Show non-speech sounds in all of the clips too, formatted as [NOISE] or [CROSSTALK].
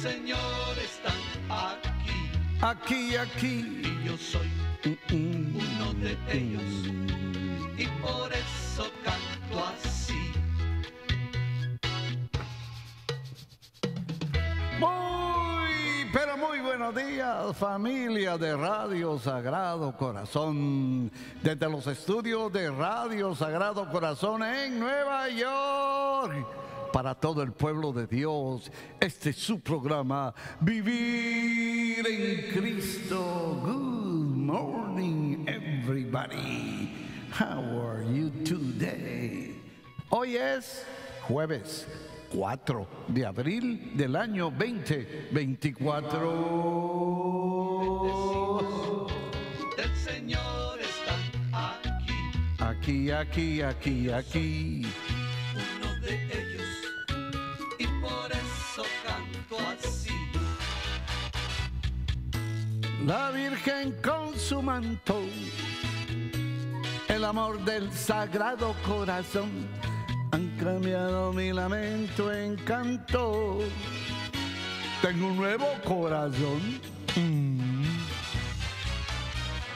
Señor están aquí. Aquí, aquí. Y yo soy uno de ellos. Y por eso canto así. Muy, pero muy buenos días, familia de Radio Sagrado Corazón. Desde los estudios de Radio Sagrado Corazón en Nueva York para todo el pueblo de Dios. Este es su programa, Vivir en Cristo. Good morning, everybody. How are you today? Hoy es jueves 4 de abril del año 2024. El Señor está aquí. Aquí, aquí, aquí, aquí. La Virgen con su manto, el amor del sagrado corazón, han cambiado mi lamento en canto. Tengo un nuevo corazón.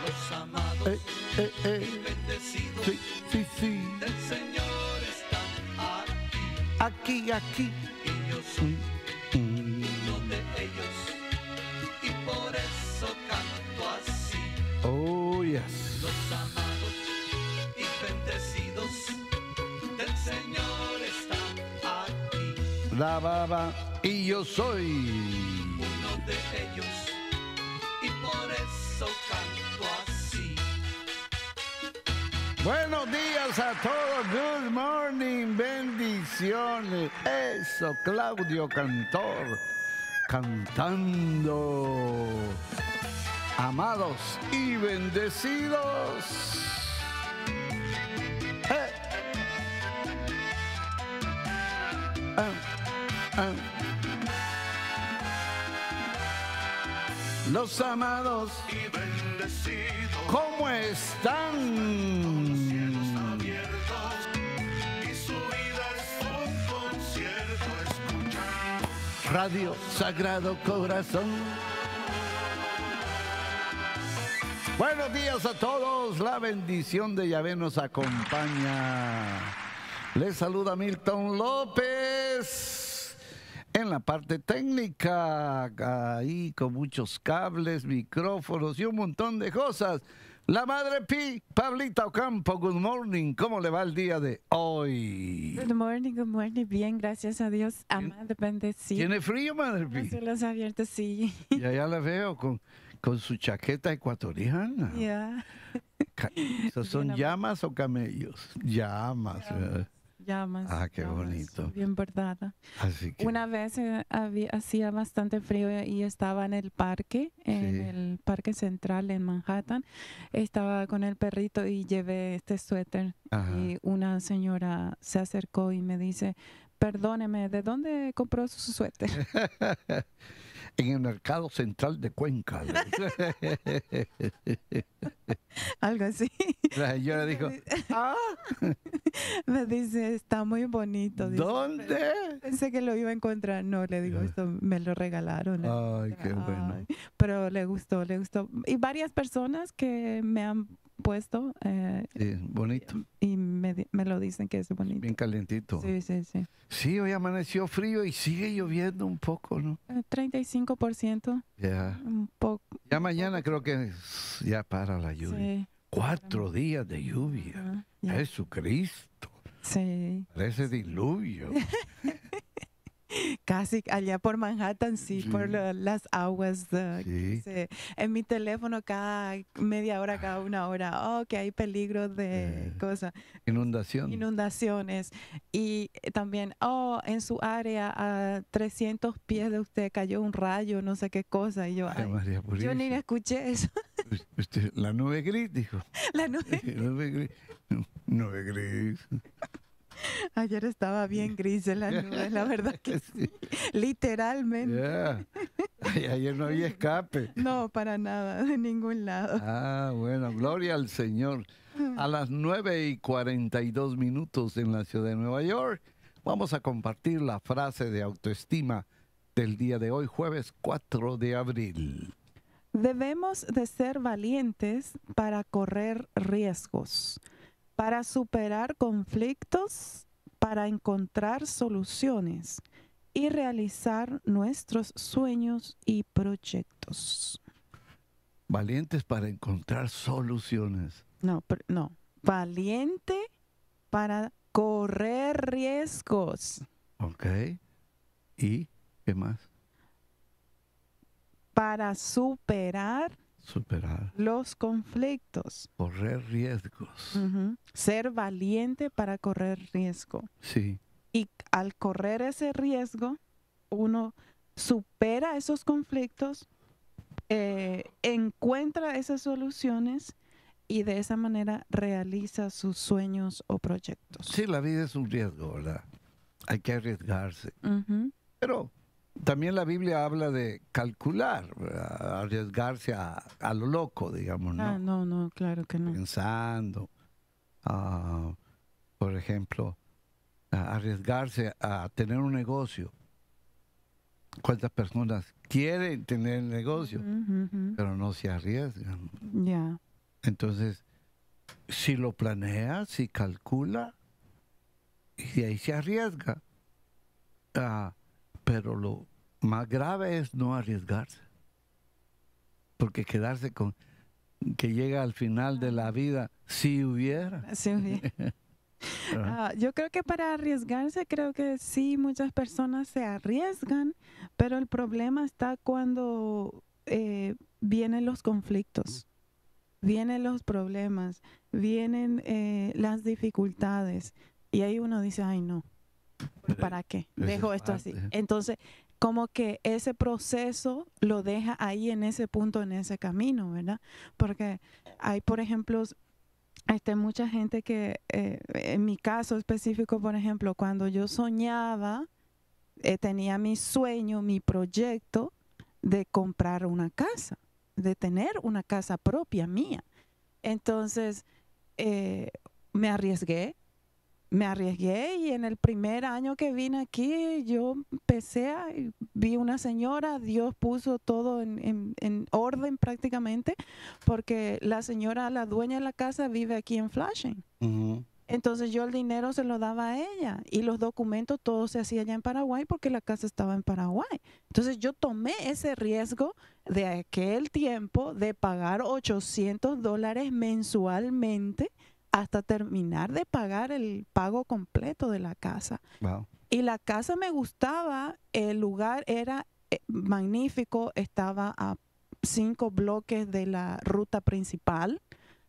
Los amados eh, eh, eh. y bendecidos del Señor están aquí. Aquí, aquí. Y yo soy mm, mm. uno de ellos. Los amados y bendecidos del Señor está aquí. La baba y yo soy. Uno de ellos y por eso canto así. Buenos días a todos, good morning, bendiciones. Eso, Claudio Cantor, cantando amados y bendecidos. Eh. Eh. Eh. Los amados y bendecidos, ¿cómo están? ¡Y su es concierto! Radio Sagrado Corazón Buenos días a todos, la bendición de Yahvé nos acompaña. Les saluda Milton López en la parte técnica, ahí con muchos cables, micrófonos y un montón de cosas. La madre Pi, Pablita Ocampo, good morning. ¿Cómo le va el día de hoy? Good morning, good morning. Bien, gracias a Dios. Amada, bendecida. ¿Tiene frío, madre Pi? Los abiertos, sí. Ya, ya la veo con con su chaqueta ecuatoriana. [LAUGHS] son llamas o camellos? Llamas. Llamas. Eh. Ah, qué bonito. Bien verdad. Así Una vez eh, había, hacía bastante frío y estaba en el parque, en el parque central en Manhattan. Estaba con el perrito y llevé este suéter. Y una señora se acercó y me dice, perdóneme, ¿de dónde compró su suéter? [LAUGHS] en el mercado central de Cuenca. [LAUGHS] Algo así. Yo le dijo, [LAUGHS] ah". Me dice, está muy bonito. ¿Dónde? Pensé que lo iba a encontrar. No, le digo, esto me lo regalaron. Ay, qué bueno. pero le gustó, le gustó. Y varias personas que me han puesto. Eh, bonito. Y me, me, lo dicen que es bonito. Bien calentito. Sí, sí, sí. Sí, hoy amaneció frío y sigue lloviendo un poco, ¿no? 35%. Eh, ya. Un poco. Ya mañana creo que ya para la lluvia. Cuatro días de lluvia. Jesucristo. Sí. Parece diluvio. [LAUGHS] [LAUGHS] Casi allá por Manhattan, sí, por las aguas. Ah, en mi teléfono cada media hora, cada ah. una hora, oh, que hay peligro de eh. cosas. Inundación. Inundaciones. Y eh, también, oh, en su área a 300 pies de usted cayó un rayo, no sé qué cosa. Y yo, yo ni escuché eso. la nube gris, dijo. [LAUGHS] La nube, [LAUGHS] Nube gris. [LAUGHS] Ayer estaba bien gris en la nube, la verdad [LAUGHS] que sí. Literalmente. ayer no había [LAUGHS] escape. No, para nada, de ningún lado. Ah, bueno, gloria al Señor. A las 9 y 42 minutos en la ciudad de Nueva York, vamos a compartir la frase de autoestima del día de hoy, jueves 4 de abril. Debemos de ser valientes para correr riesgos para superar conflictos, para encontrar soluciones y realizar nuestros sueños y proyectos. Valientes para encontrar soluciones. No, no. Valiente para correr riesgos. Ok. ¿Y qué más? Para superar superar los conflictos, correr riesgos, ser valiente para correr riesgo. Sí. Y al correr ese riesgo, uno supera esos conflictos, eh, encuentra esas soluciones y de esa manera realiza sus sueños o proyectos. Sí, la vida es un riesgo, ¿verdad? Hay que arriesgarse. Pero también la Biblia habla de calcular, arriesgarse a, a, lo loco, digamos, ¿no? Ah, no, no, claro que no. Pensando, ah, por ejemplo, arriesgarse a tener un negocio. ¿Cuántas personas quieren tener el negocio, pero no se arriesgan? Ya. Entonces, si lo planea, si calcula, y ahí se arriesga. Ah, pero lo más grave es no arriesgarse. Porque quedarse con que llega al final de la vida, si hubiera. [LAUGHS] Ah, yo creo que para arriesgarse, creo que sí, muchas personas se arriesgan, pero el problema está cuando eh, vienen los conflictos, vienen los problemas, vienen eh, las dificultades, y ahí uno dice, ay no, ¿para qué? Dejo esto ah, así. Eh. Entonces, como que ese proceso lo deja ahí en ese punto, en ese camino, ¿verdad? Porque hay, por ejemplo, este, mucha gente que, eh, en mi caso específico, por ejemplo, cuando yo soñaba, eh, tenía mi sueño, mi proyecto de comprar una casa, de tener una casa propia mía. Entonces, me arriesgué, me arriesgué y en el primer año que vine aquí yo empecé a, vi una señora, Dios puso todo en, orden prácticamente, porque la señora, la dueña de la casa vive aquí en Flashing Entonces yo el dinero se lo daba a ella y los documentos todos se hacía allá en Paraguay porque la casa estaba en Paraguay. Entonces yo tomé ese riesgo de aquel tiempo de pagar 800 dólares mensualmente hasta terminar de pagar el pago completo de la casa. Y la casa me gustaba, el lugar era eh, magnífico, estaba a cinco bloques de la ruta principal.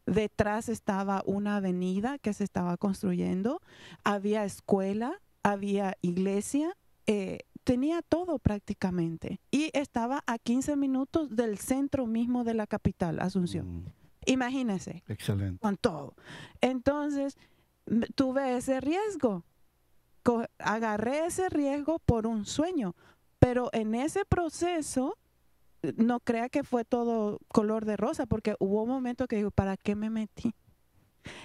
Detrás estaba una avenida que se estaba construyendo, había escuela, había iglesia, eh, tenía todo prácticamente y estaba a 15 minutos del centro mismo de la capital, Asunción. Mm. Imagínese. Excelente. Con todo. Entonces, tuve ese riesgo. Agarré ese riesgo por un sueño, pero en ese proceso no crea que fue todo color de rosa, porque hubo un momento que digo, ¿para qué me metí?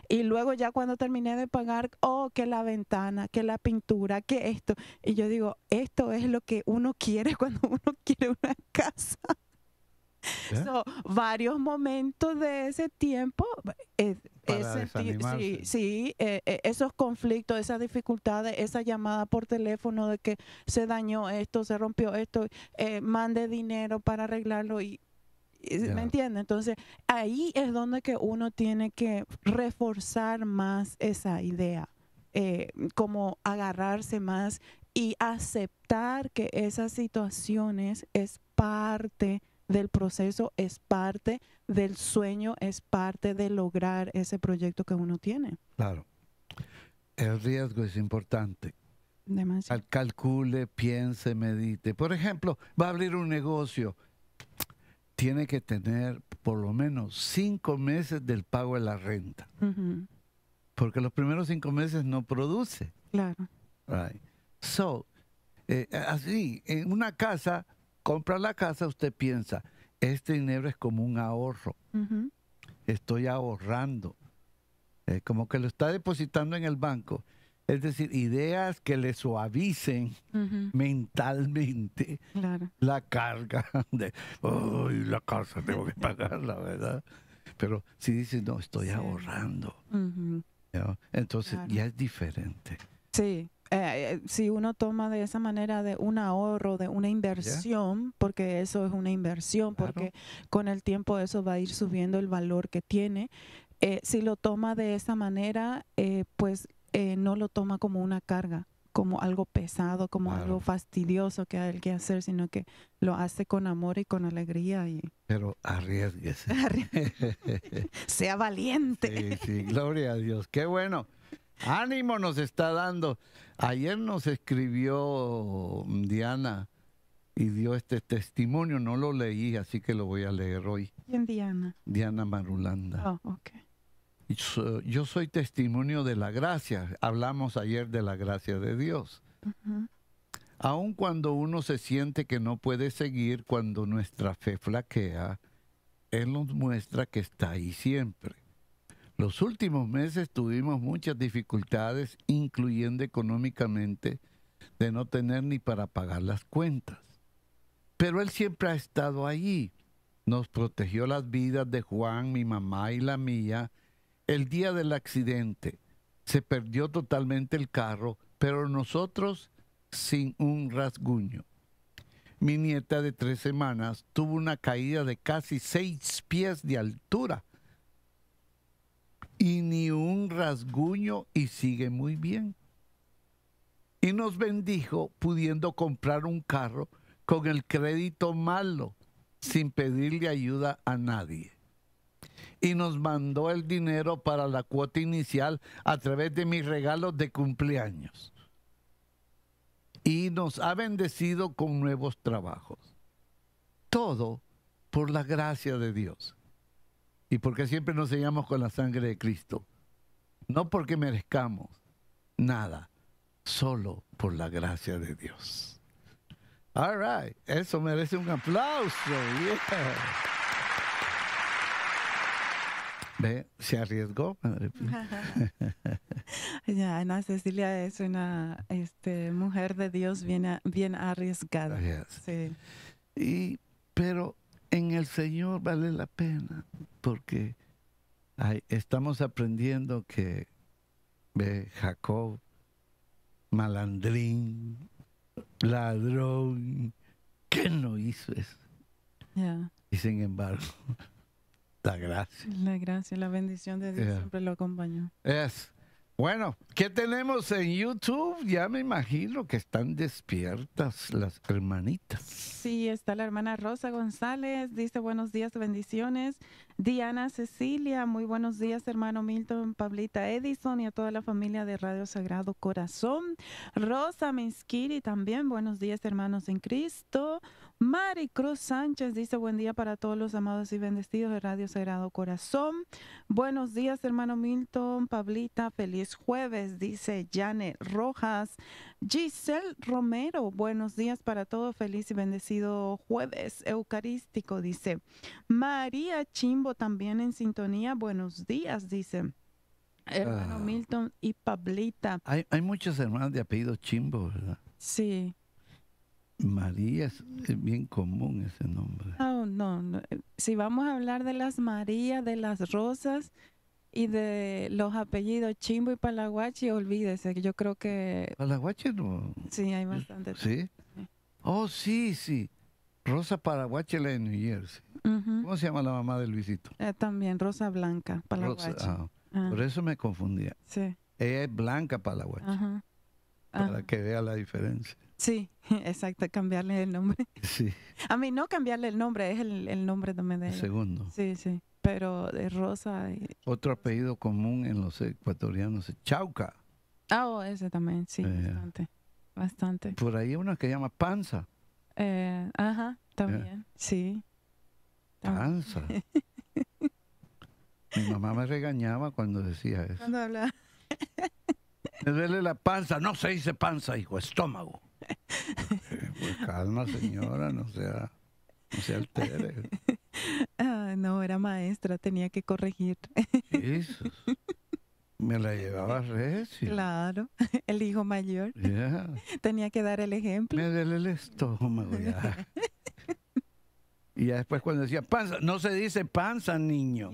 Y luego ya cuando terminé de pagar, oh, que la ventana, que la pintura, que esto. Y yo digo, esto es lo que uno quiere [LAUGHS] cuando uno quiere una casa varios momentos de ese tiempo, e, e, e, esos conflictos, esas dificultades, esa llamada por teléfono de que se dañó esto, se rompió esto, eh, mande dinero para arreglarlo y ¿Me entiende? Entonces, ahí es donde que uno tiene que reforzar más esa idea, eh, como agarrarse más y aceptar que esas situaciones es parte del proceso, es parte del sueño, es parte de lograr ese proyecto que uno tiene. Claro. El riesgo es importante. Demasiado. Calcule, piense, medite. Por ejemplo, va a abrir un negocio. Tiene que tener por lo menos cinco meses del pago de la renta. Porque los primeros cinco meses no produce. Claro. Right. So, eh, así, en una casa compra la casa, usted piensa, este dinero es como un ahorro. Estoy ahorrando. Eh, como que lo está depositando en el banco. Es decir, ideas que le suavicen mentalmente la carga [LAUGHS] de, ay, la casa tengo que pagarla, ¿verdad? Pero si dice, no, estoy ahorrando. Entonces ya es diferente. Sí. Eh, eh, si uno toma de esa manera de un ahorro, de una inversión, porque eso es una inversión, porque con el tiempo eso va a ir subiendo el valor que tiene, eh, si lo toma de esa manera, pues no lo toma como una carga como algo pesado, como algo fastidioso que hay que hacer, sino que lo hace con amor y con alegría. Y... Pero arriesguese. [LAUGHS] [LAUGHS] sea valiente. Sí, sí, gloria a Dios. Qué bueno. Ánimo nos está dando. Ayer nos escribió mm, Diana y dio este testimonio. No lo leí, así que lo voy a leer hoy. ¿Quién Diana? Diana Marulanda. Oh, yo, soy testimonio de la gracia. Hablamos ayer de la gracia de Dios. Aún Aun cuando uno se siente que no puede seguir, cuando nuestra fe flaquea, Él nos muestra que está ahí siempre. Los últimos meses tuvimos muchas dificultades, incluyendo económicamente, de no tener ni para pagar las cuentas. Pero Él siempre ha estado allí. Nos protegió las vidas de Juan, mi mamá y la mía. El día del accidente se perdió totalmente el carro, pero nosotros sin un rasguño. Mi nieta de tres semanas tuvo una caída de casi seis pies de altura y ni un rasguño y sigue muy bien. Y nos bendijo pudiendo comprar un carro con el crédito malo, sin pedirle ayuda a nadie. Y nos mandó el dinero para la cuota inicial a través de mis regalos de cumpleaños. Y nos ha bendecido con nuevos trabajos. Todo por la gracia de Dios y porque siempre nos sellamos con la sangre de Cristo. No porque merezcamos nada, solo por la gracia de Dios. All right, eso merece un aplauso. Se arriesgó. [LAUGHS] ya, Ana Cecilia es una este, mujer de Dios bien, bien arriesgada. Sí. Y, pero en el Señor vale la pena porque estamos aprendiendo que Jacob, malandrín, ladrón, ¿qué no hizo eso? Y sin embargo, [LAUGHS] la gracia. La gracia, la bendición de Dios siempre lo acompaña. Es. Bueno, ¿qué tenemos en YouTube? Ya me imagino que están despiertas las hermanitas. Sí, está la hermana Rosa González, dice buenos días, bendiciones. Diana Cecilia, muy buenos días, hermano Milton, Pablita Edison y a toda la familia de Radio Sagrado Corazón. Rosa Minskiri también, buenos días, hermanos en Cristo. Cruz Sánchez dice buen día para todos los amados y bendecidos de Radio Sagrado Corazón. Buenos días, hermano Milton, Pablita, feliz jueves, dice Janet Rojas. Giselle Romero, buenos días para todos, feliz y bendecido jueves eucarístico, dice. María Chimbo también en sintonía, buenos días, dice. Hermano ah. Milton y Pablita. Hay, muchas muchos hermanos de apellido Chimbo, ¿verdad? Sí. María es, bien común ese nombre. Ah, no, no, eh, si vamos a hablar de las Marías, de las Rosas, y de los apellidos Chimbo y Palaguachi, olvídese, que yo creo que... Palaguachi no. Sí, hay bastante. ¿Sí? Oh, sí, sí. Rosa Paraguachi, la de New Jersey. ¿Cómo se llama la mamá de Luisito? Eh, también, Rosa Blanca Palaguachi. Ah, ah. por eso me confundía. Sí. Ella es Blanca Palaguachi. Para que vea la diferencia. Sí, [LAUGHS] exacto, cambiarle el nombre. [LAUGHS] Sí. A mí no cambiarle el nombre, es el, el nombre también de ella. Segundo. Sí, sí, pero de Rosa. Y... Otro apellido común en los ecuatorianos es Chauca. Ah, oh, ese también, sí, eh. bastante, bastante. Por ahí una que llama Panza. Eh, ajá, también, eh. sí. Panza. [LAUGHS] Mi mamá me regañaba cuando decía eso. Cuando hablaba. me duele la panza, no se dice panza, hijo, estómago calma, señora, no sea, no altere. [LAUGHS] Ah, no, era maestra, tenía que corregir. Me la llevaba recio. Claro, [LAUGHS] el hijo mayor. [LAUGHS] Tenía que dar el ejemplo. Me dele el estómago ya. Y ya después cuando decía panza, no se dice panza, niño.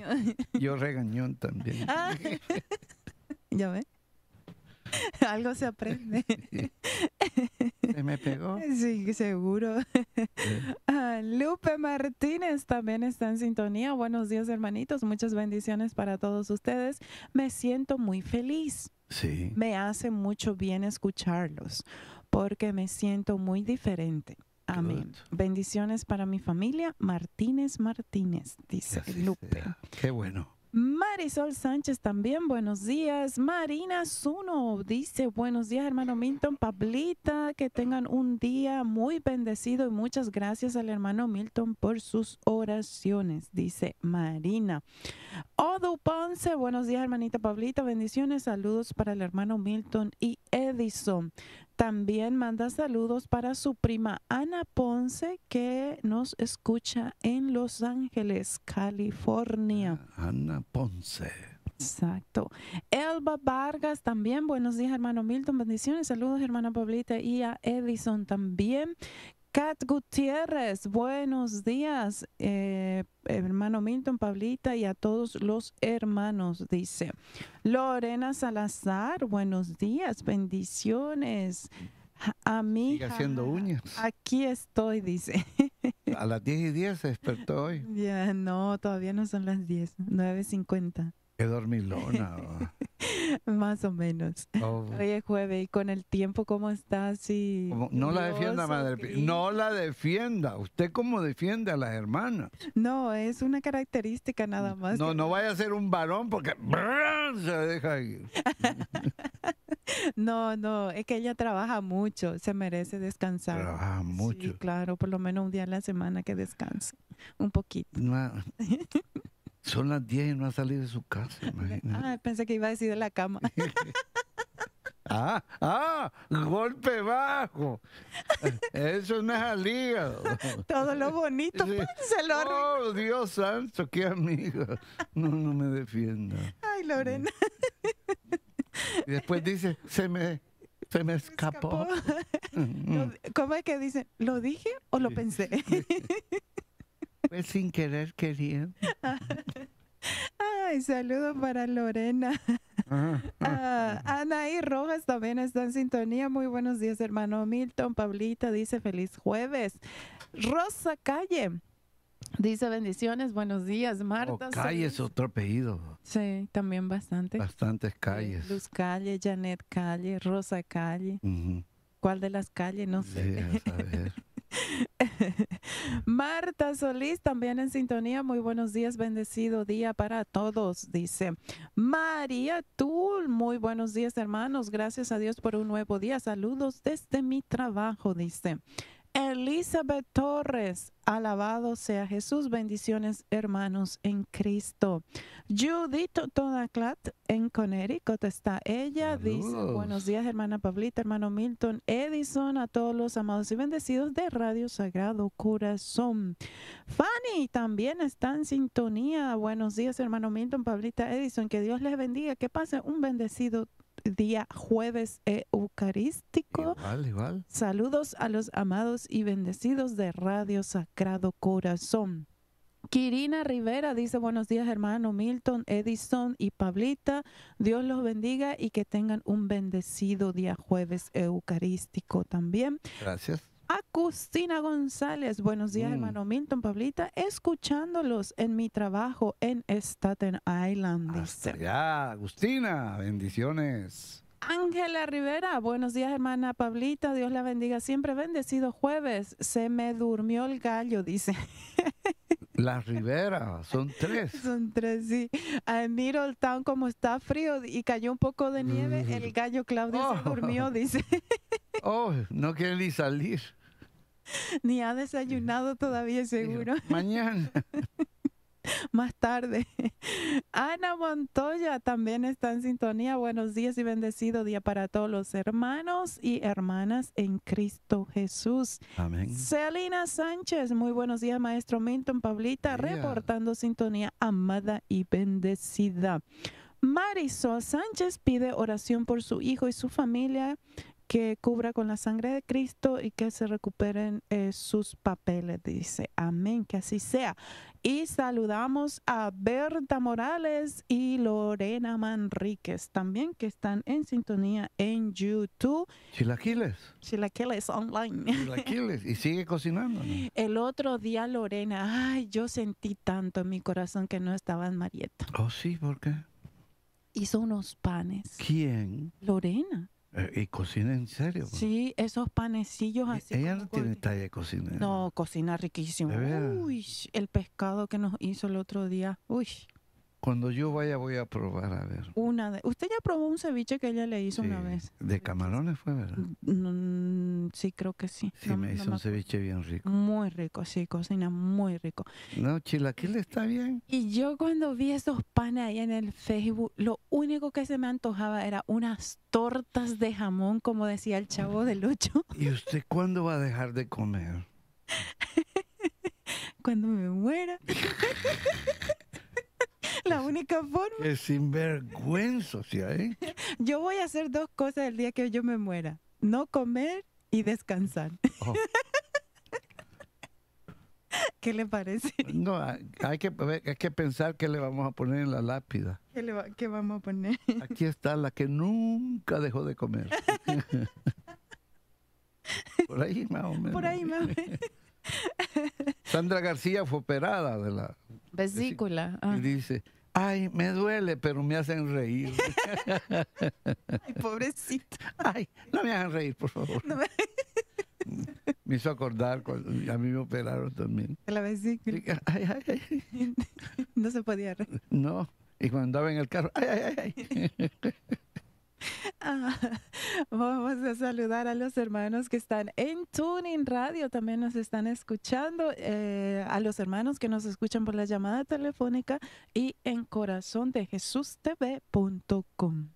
Yo regañón también. Ah. ya ve. Algo se aprende me pegó. [LAUGHS] Sí, seguro. Eh. [LAUGHS] Ah, Lupe Martínez también está en sintonía. Buenos días, hermanitos. Muchas bendiciones para todos ustedes. Me siento muy feliz. Sí. Me hace mucho bien escucharlos porque me siento muy diferente. Amén. Bendiciones para mi familia. Martínez Martínez, dice Lupe. Qué bueno. Marisol Sánchez también, buenos días. Marina Zuno dice, buenos días, hermano Milton. Pablita, que tengan un día muy bendecido y muchas gracias al hermano Milton por sus oraciones, dice Marina. Odu Ponce, buenos días, hermanita Pablita. Bendiciones, saludos para el hermano Milton y Edison. También manda saludos para su prima Ana Ponce que nos escucha en Los Ángeles, California. Ah, Ana Ponce. Exacto. Elba Vargas también. Buenos días, hermano Milton. Bendiciones. Saludos, hermana Pablita y a Edison también. Kat Gutiérrez, buenos días, eh, hermano Milton, Pablita y a todos los hermanos, dice. Lorena Salazar, buenos días, bendiciones. A mí. haciendo uñas. Aquí estoy, dice. A las 10 y 10 se despertó hoy. Ya, no, todavía no son las 10, 9.50. Qué dormilona. [LAUGHS] Más o menos. Hoy oh. es jueves y con el tiempo, ¿cómo está? Y No la defienda, madre. No la defienda. ¿Usted cómo defiende a las hermanas? No, es una característica nada más. No, no vaya a ser un varón porque [LAUGHS] se deja ir. [LAUGHS] no, no, es que ella trabaja mucho, se merece descansar. Trabaja mucho. Sí, claro, por lo menos un día a la semana que descanse, un poquito. No. Son las 10 y no ha salido de su casa, [LAUGHS] imagínate. Ah, pensé que iba a decir de la cama. [LAUGHS] ah, ah, golpe bajo. Eso no es al hígado. [LAUGHS] Todo lo bonito, se lo Oh, Dios santo, qué amigo. No, no me defienda. Ay, Lorena. Y después dice, se me se me escapó. ¿Cómo es que dice? ¿Lo dije o lo pensé? Pues sin querer quería. Ay, saludo para Lorena. Ah, [LAUGHS] ah, Ana y Rojas también está en sintonía. Muy buenos días, hermano Milton. Pablita dice feliz jueves. Rosa Calle. Dice bendiciones, buenos días, Marta. Oh, Calle es otro apellido. Sí, también bastante. Bastantes eh, calles. Luz Calle, Janet Calle, Rosa Calle. ¿Cuál de las calles? No sé. a [LAUGHS] [LAUGHS] Marta Solís también en sintonía. Muy buenos días, bendecido día para todos, dice. María tú muy buenos días hermanos. Gracias a Dios por un nuevo día. Saludos desde mi trabajo, dice. Elizabeth Torres, alabado sea Jesús, bendiciones hermanos en Cristo. Judith Tonaclat en Connecticut está ella, dice buenos días hermana Pablita, hermano Milton Edison, a todos los amados y bendecidos de Radio Sagrado Corazón. Fanny también está en sintonía, buenos días hermano Milton, Pablita Edison, que Dios les bendiga, que pase un bendecido día jueves eh, eucarístico. Igual, igual. Saludos a los amados y bendecidos de Radio Sagrado Corazón. Kirina Rivera dice buenos días hermano Milton, Edison y Pablita. Dios los bendiga y que tengan un bendecido día jueves eucarístico también. Gracias. Agustina González, buenos días, mm. hermano Milton, Pablita, escuchándolos en mi trabajo en Staten Island. Hasta ya, Agustina, bendiciones. Ángela Rivera, buenos días hermana Pablita, Dios la bendiga, siempre bendecido jueves, se me durmió el gallo, dice. [LAUGHS] La Rivera, son tres. Son tres, sí. Miro el Town, como está frío y cayó un poco de nieve, mm. el gallo Claudio se oh. durmió, [LAUGHS] dice. Oh, no quiere ni salir. Ni ha desayunado todavía, seguro. Mañana. [LAUGHS] [LAUGHS] más tarde. [LAUGHS] Ana Montoya también está en sintonía. Buenos días y bendecido día para todos los hermanos y hermanas en Cristo Jesús. Amén. Celina Sánchez, muy buenos días, maestro Minton, Pablita, reportando sintonía amada y bendecida. Marisol Sánchez pide oración por su hijo y su familia que cubra con la sangre de Cristo y que se recuperen eh, sus papeles, dice. Amén, que así sea. Y saludamos a Berta Morales y Lorena Manríquez también, que están en sintonía en YouTube. Chilaquiles. Chilaquiles online. Chilaquiles. Y sigue cocinando. [LAUGHS] El otro día, Lorena, ay, yo sentí tanto en mi corazón que no estaba en Marieta. Oh, sí, ¿por qué? Hizo unos panes. ¿Quién? Lorena. Eh, y cocina en serio. Pues. Sí, esos panecillos así. Ella no tiene talla de cocina. ¿eh? No, cocina riquísimo. Uy, el pescado que nos hizo el otro día. Uy. Cuando yo vaya voy a probar, a ver. Una de, usted ya probó un ceviche que ella le hizo una vez. De camarones fue, ¿verdad? Mm, sí, creo que sí. Sí, me hizo un ceviche bien rico. Muy rico, sí, cocina muy rico. No, le está bien. Y yo cuando vi esos panes ahí en el Facebook, lo único que se me antojaba era unas tortas de jamón, como decía el chavo del ocho. ¿Y usted cuándo va a dejar de comer? [LAUGHS] cuando me muera. [LAUGHS] [LAUGHS] la única forma. Es sinvergüenza ¿sí [LAUGHS] Yo voy a hacer dos cosas el día que yo me muera. No comer y descansar. Oh. [LAUGHS] ¿Qué le parece? No, hay que, que pensar qué le vamos a poner en la lápida. ¿Qué, le vamos a poner? Aquí está la que nunca dejó de comer. Por ahí más o menos. Por ahí más o menos. Sandra García fue operada de la vesícula. Y ah. dice, Ay, me duele, pero me hacen reír. Ay, pobrecito. Ay, no me hagan reír, por favor. me... me... hizo acordar cuando a mí me operaron también. La vesícula. Ay, ay, ay. [LAUGHS] No se podía reír. No, y cuando andaba en el carro, ay, ay, ay. Ah, [LAUGHS] vamos a saludar a los hermanos que están en Tuning Radio, también nos están escuchando, eh, a los hermanos que nos escuchan por la llamada telefónica y en corazón de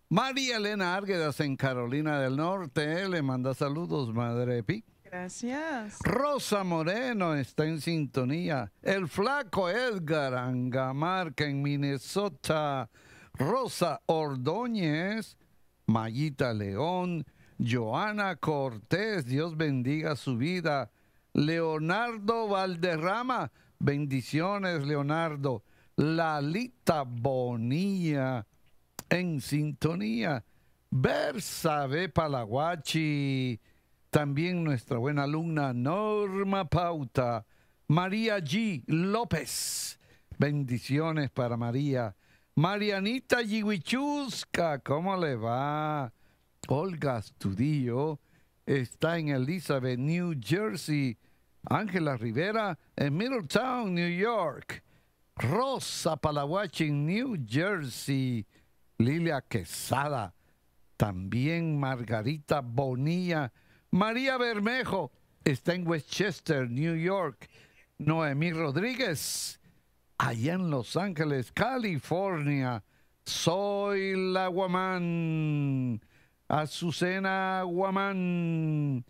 María Elena Árguedas en Carolina del Norte, le manda saludos, Madre Pi. Gracias. Rosa Moreno está en sintonía. El flaco Edgar Angamarca en Minnesota. Rosa Ordóñez Mayita León, Joana Cortés, Dios bendiga su vida. Leonardo Valderrama, bendiciones Leonardo. Lalita Bonilla, en sintonía. Bersabe Palaguachi, también nuestra buena alumna Norma Pauta. María G. López, bendiciones para María. Marianita Yiwichuska, ¿cómo le va? Olga Studio está en Elizabeth, New Jersey. Ángela Rivera en Middletown, New York. Rosa Palawachi New Jersey. Lilia Quesada. También Margarita Bonilla. María Bermejo está en Westchester, New York. Noemí Rodríguez allá en Los Ángeles, California. Soy la Guamán, Azucena Guamán,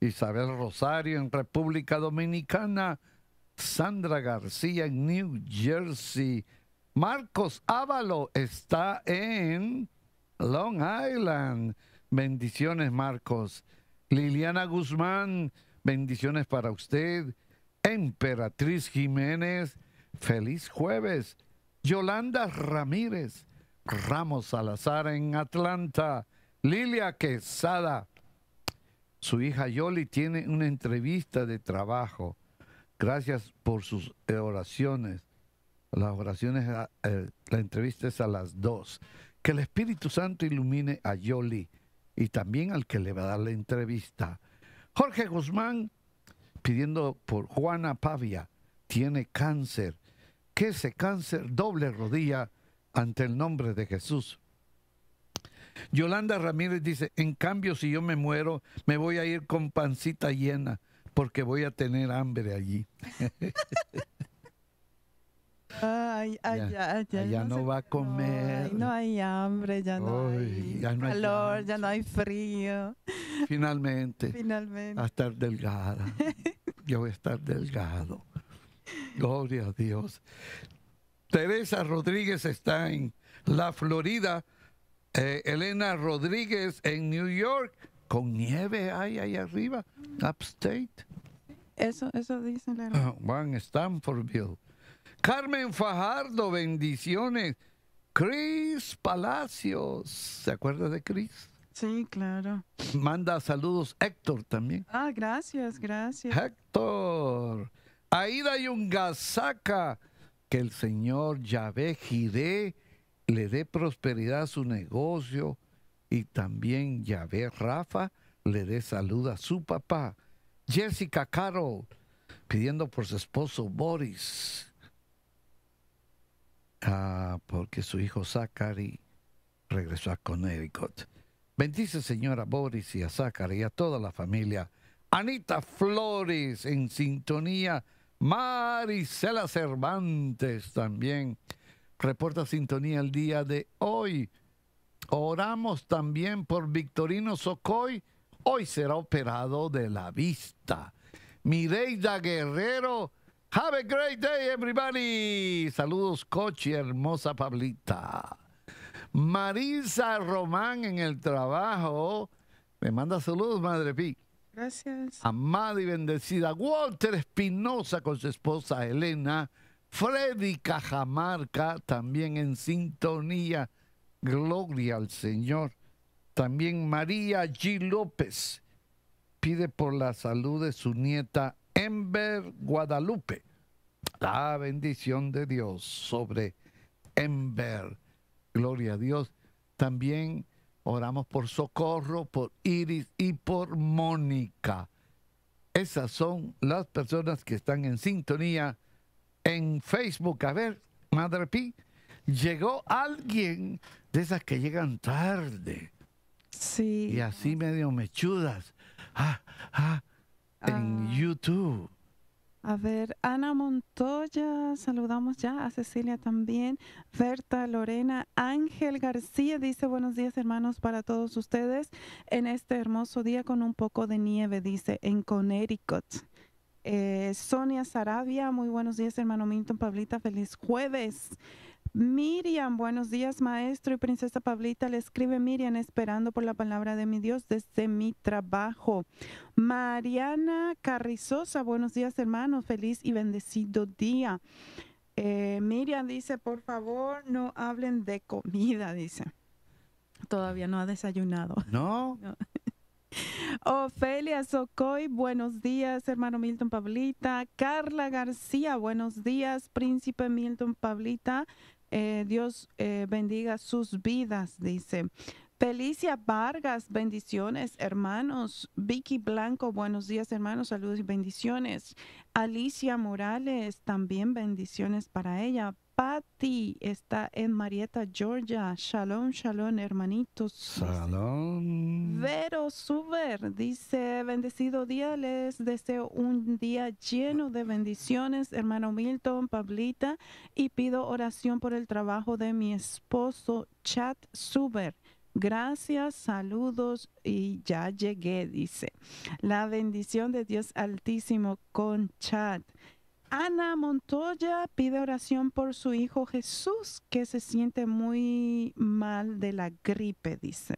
Isabel Rosario en República Dominicana, Sandra García en New Jersey, Marcos Ávalo está en Long Island. Bendiciones, Marcos. Liliana Guzmán, bendiciones para usted. Emperatriz Jiménez Feliz jueves. Yolanda Ramírez, Ramos Salazar en Atlanta, Lilia Quesada. Su hija Yoli tiene una entrevista de trabajo. Gracias por sus oraciones. Las oraciones, ah, eh, la entrevista es a las dos. Que el Espíritu Santo ilumine a Yoli y también al que le va a dar la entrevista. Jorge Guzmán pidiendo por Juana Pavia. Tiene cáncer que ese cáncer doble rodilla ante el nombre de Jesús. Yolanda Ramírez dice, en cambio si yo me muero, me voy a ir con pancita llena porque voy a tener hambre allí. Ay, ya, no, va a comer. No, hay hambre, ya no, hay, calor, ya no hay frío. Finalmente. Finalmente. A estar delgada. Yo voy a estar delgado. Gloria a Dios. Teresa Rodríguez está en la Florida. Eh, Elena Rodríguez en New York. Con nieve hay ahí arriba. Upstate. Eso, eso dice Elena. Ah, Juan Carmen Fajardo, bendiciones. Chris Palacios. ¿Se acuerda de Chris? Sí, claro. Manda saludos Héctor también. Ah, gracias, gracias. Héctor un gasaca que el Señor Yahvé Jiré le dé prosperidad a su negocio y también Yahvé Rafa le dé salud a su papá. Jessica Carroll, pidiendo por su esposo Boris, ah, porque su hijo Zachary regresó a Connecticut. Bendice, señora Boris y a Zachary y a toda la familia. Anita Flores en sintonía Marisela Cervantes también reporta sintonía el día de hoy. Oramos también por Victorino Socoy. Hoy será operado de la vista. Mireida Guerrero. Have a great day, everybody. Saludos, Cochi, hermosa Pablita. Marisa Román en el trabajo. Me manda saludos, Madre Pi. Gracias. Amada y bendecida. Walter Espinosa con su esposa Elena. Freddy Cajamarca también en sintonía. Gloria al Señor. También María G. López pide por la salud de su nieta Ember Guadalupe. La bendición de Dios sobre Ember. Gloria a Dios. También Oramos por Socorro, por Iris y por Mónica. Esas son las personas que están en sintonía en Facebook. A ver, Madre Pi, llegó alguien de esas que llegan tarde. Sí. Y así medio mechudas. Ah, ah en ah. YouTube. A ver, Ana Montoya, saludamos ya a Cecilia también. Berta, Lorena, Ángel García dice buenos días hermanos para todos ustedes en este hermoso día con un poco de nieve, dice, en Connecticut. Eh, Sonia Sarabia, muy buenos días hermano Minton, Pablita, feliz jueves. Miriam, buenos días, maestro y princesa Pablita. Le escribe Miriam, esperando por la palabra de mi Dios desde mi trabajo. Mariana Carrizosa, buenos días, hermano, Feliz y bendecido día. Eh, Miriam dice, por favor, no hablen de comida, dice. Todavía no ha desayunado. [LAUGHS] No. Ofelia Socoy, buenos días, hermano Milton Pablita. Carla García, buenos días, príncipe Milton Pablita. Eh, Dios eh, bendiga sus vidas, dice. Felicia Vargas, bendiciones, hermanos. Vicky Blanco, buenos días, hermanos, saludos y bendiciones. Alicia Morales, también bendiciones para ella. Patty está en Marietta, Georgia. Shalom, shalom, hermanitos. Shalom. Vero Suber dice, bendecido día, les deseo un día lleno de bendiciones, hermano Milton, Pablita, y pido oración por el trabajo de mi esposo, Chad Suber. Gracias, saludos y ya llegué, dice. La bendición de Dios Altísimo con Chad. Ana Montoya pide oración por su hijo Jesús, que se siente muy mal de la gripe, dice.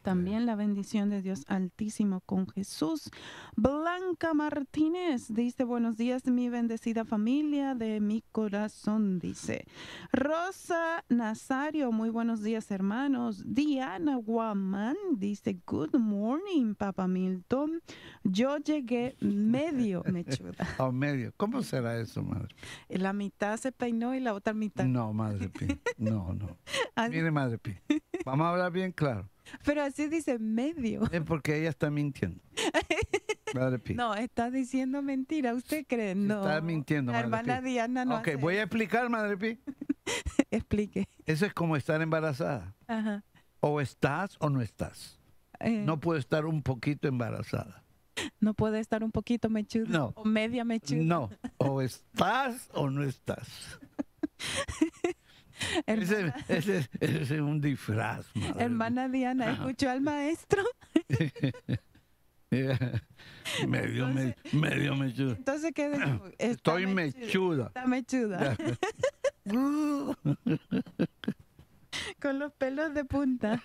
También la bendición de Dios Altísimo con Jesús. Blanca Martínez dice buenos días, mi bendecida familia de mi corazón, dice. Rosa Nazario, muy buenos días hermanos. Diana Guamán dice, good morning, Papa Milton. Yo llegué medio mechuda. [LAUGHS] A oh, medio. ¿Cómo será eso, madre? La mitad se peinó y la otra mitad. No, madre Pi. No, no. [LAUGHS] Mire, madre Pi. Vamos a hablar bien claro. [LAUGHS] Pero así dice medio. Es porque ella está mintiendo. [LAUGHS] no, está diciendo mentira. ¿Usted cree? No. Está mintiendo, Madre hermana Diana no. Ok, voy a explicar, Madre Pi. [LAUGHS] Explique. Eso es como estar embarazada. Ajá. O estás o no estás. Eh. No puedo estar un poquito embarazada. No puede estar un poquito mechuda. No. O media mechuda. No. O estás o no estás. [LAUGHS] Ese, es un disfraz. Madre. Hermana Diana, ¿escuchó al maestro? [LAUGHS] medio, medio mechuda. Entonces, ¿qué [CLEARS THROAT] Estoy mechuda. Está mechuda. [LAUGHS] Con los pelos de punta.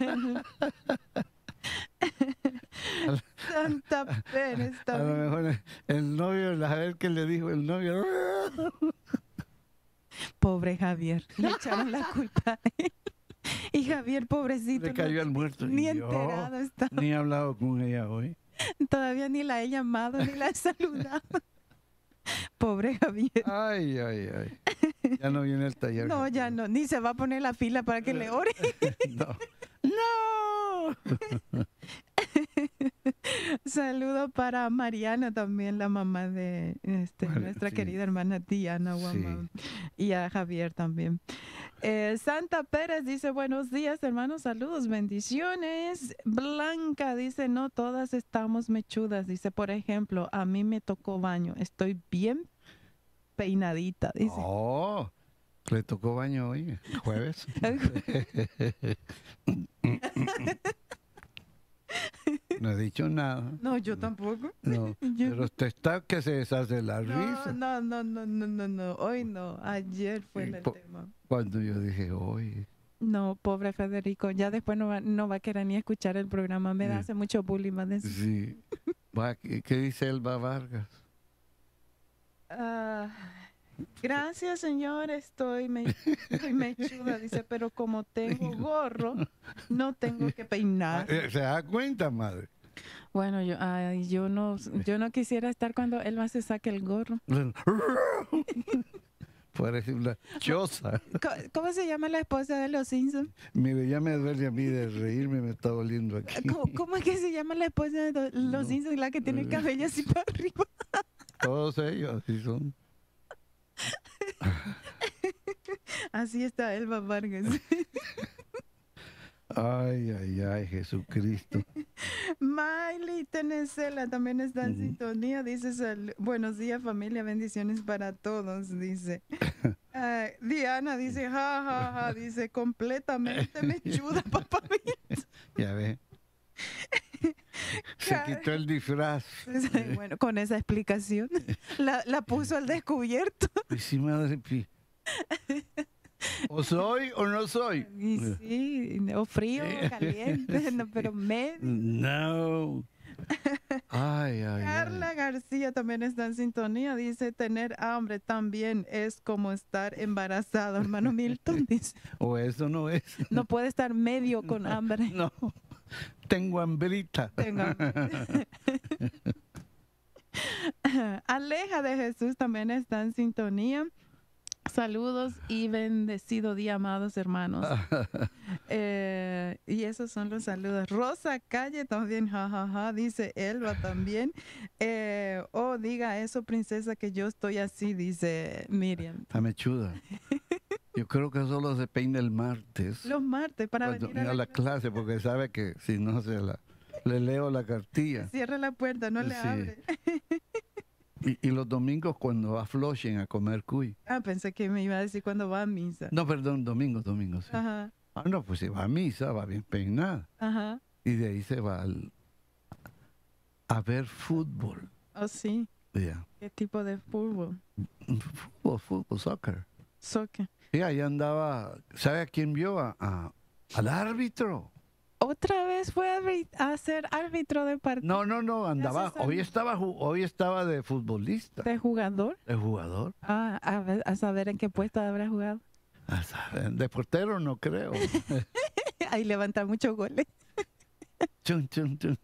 Santa Pérez. A lo mejor el novio, la ver que le dijo el novio. Pobre Javier, le echaron la culpa. a él. y Javier, pobrecito. cayó muerto. Ni enterado está. Ni he hablado con ella hoy. Todavía ni la he llamado, ni la he saludado. Pobre Javier. Ay, ay, ay. Ya no viene el taller. No, ya no. Ni se va a poner la fila para que le eh, ore. [LAUGHS] no. [LAUGHS] ¡No! [LAUGHS] Saludo para Mariana también, la mamá de este, nuestra querida hermana Diana Guamán y a Javier también. Eh, Santa Pérez dice buenos días hermanos, saludos, bendiciones. Blanca dice no todas estamos mechudas, dice por ejemplo a mí me tocó baño, estoy bien peinadita, dice. Oh. Le tocó baño hoy, jueves. [LAUGHS] [LAUGHS] [LAUGHS] No he dicho nada. No, yo tampoco. No, [LAUGHS] pero usted está que se deshace la risa. No, no, no, no, no, no, hoy no, ayer fue el tema. Cuando yo dije hoy. No, pobre Federico, ya después no va, no va a querer ni escuchar el programa, me da hace mucho bullying Sí. ¿Qué dice Elba Vargas? Ah... Gracias, señor, estoy, me, mechuda, dice, pero como tengo gorro, no tengo que peinar. Ah, eh, ¿Se da cuenta, madre? Bueno, yo, ay, yo, no, yo no quisiera estar cuando él a se saque el gorro. [LAUGHS] Por una choza. ¿Cómo, se llama la esposa de los Simpsons? Mire, ya me duele a mí de reírme, me está doliendo aquí. Eh, ¿Cómo, es que se llama la esposa de los Simpsons, la que tiene el cabello así para arriba? Todos ellos así son. [LAUGHS] Así está Elba Vargas. [LAUGHS] Ay, ay, ay, Jesucristo. Miley Tenecela también está en sintonía. Dice, buenos días familia, bendiciones para todos, dice. [LAUGHS] Diana dice, ja, dice, completamente mechuda, papá. ya ve. [LAUGHS] Se quitó el disfraz. Bueno, con esa explicación. [LAUGHS] La, puso al descubierto. O soy o no soy. Y o frío, o eh. caliente, pero [LAUGHS] medio. No. Carla García también está en sintonía. Dice: Tener hambre también es como estar embarazado, hermano Milton. Dice: O eso no es. No puede estar medio con hambre. No. Tengo hambrita. [LAUGHS] Aleja de Jesús también está en sintonía. Saludos y bendecido día, amados hermanos. [LAUGHS] Eh, y esos son los saludos. Rosa Calle también, jajaja, dice Elba también. Eh, oh, diga eso, princesa, que yo estoy así, dice Miriam. Está mechuda. [LAUGHS] Yo creo que solo se peina el martes. Los martes para venir a la, clase. porque sabe que si no se la le leo la cartilla. Cierra la puerta, no le abre. Y, los domingos cuando va Floshen a comer cuy. Ah, pensé que me iba a decir cuando va a misa. No, perdón, domingo, domingo, sí. Ajá. Ah, no, pues si va a misa, va bien peinada. Ajá. Y de ahí se va a ver fútbol. Oh, sí. ¿Qué tipo de fútbol? Fútbol, fútbol, soccer. Soccer. Sí, ahí andaba. ¿Sabe a quién vio? al árbitro. Otra vez fue a ser árbitro de partido. No, no, no, andaba. Hoy estaba, hoy estaba de futbolista. ¿De jugador? De jugador. Ah, a, saber en qué puesto habrá jugado. A saber, de portero no creo. [LAUGHS] ahí levanta muchos goles. chun, chun, chun.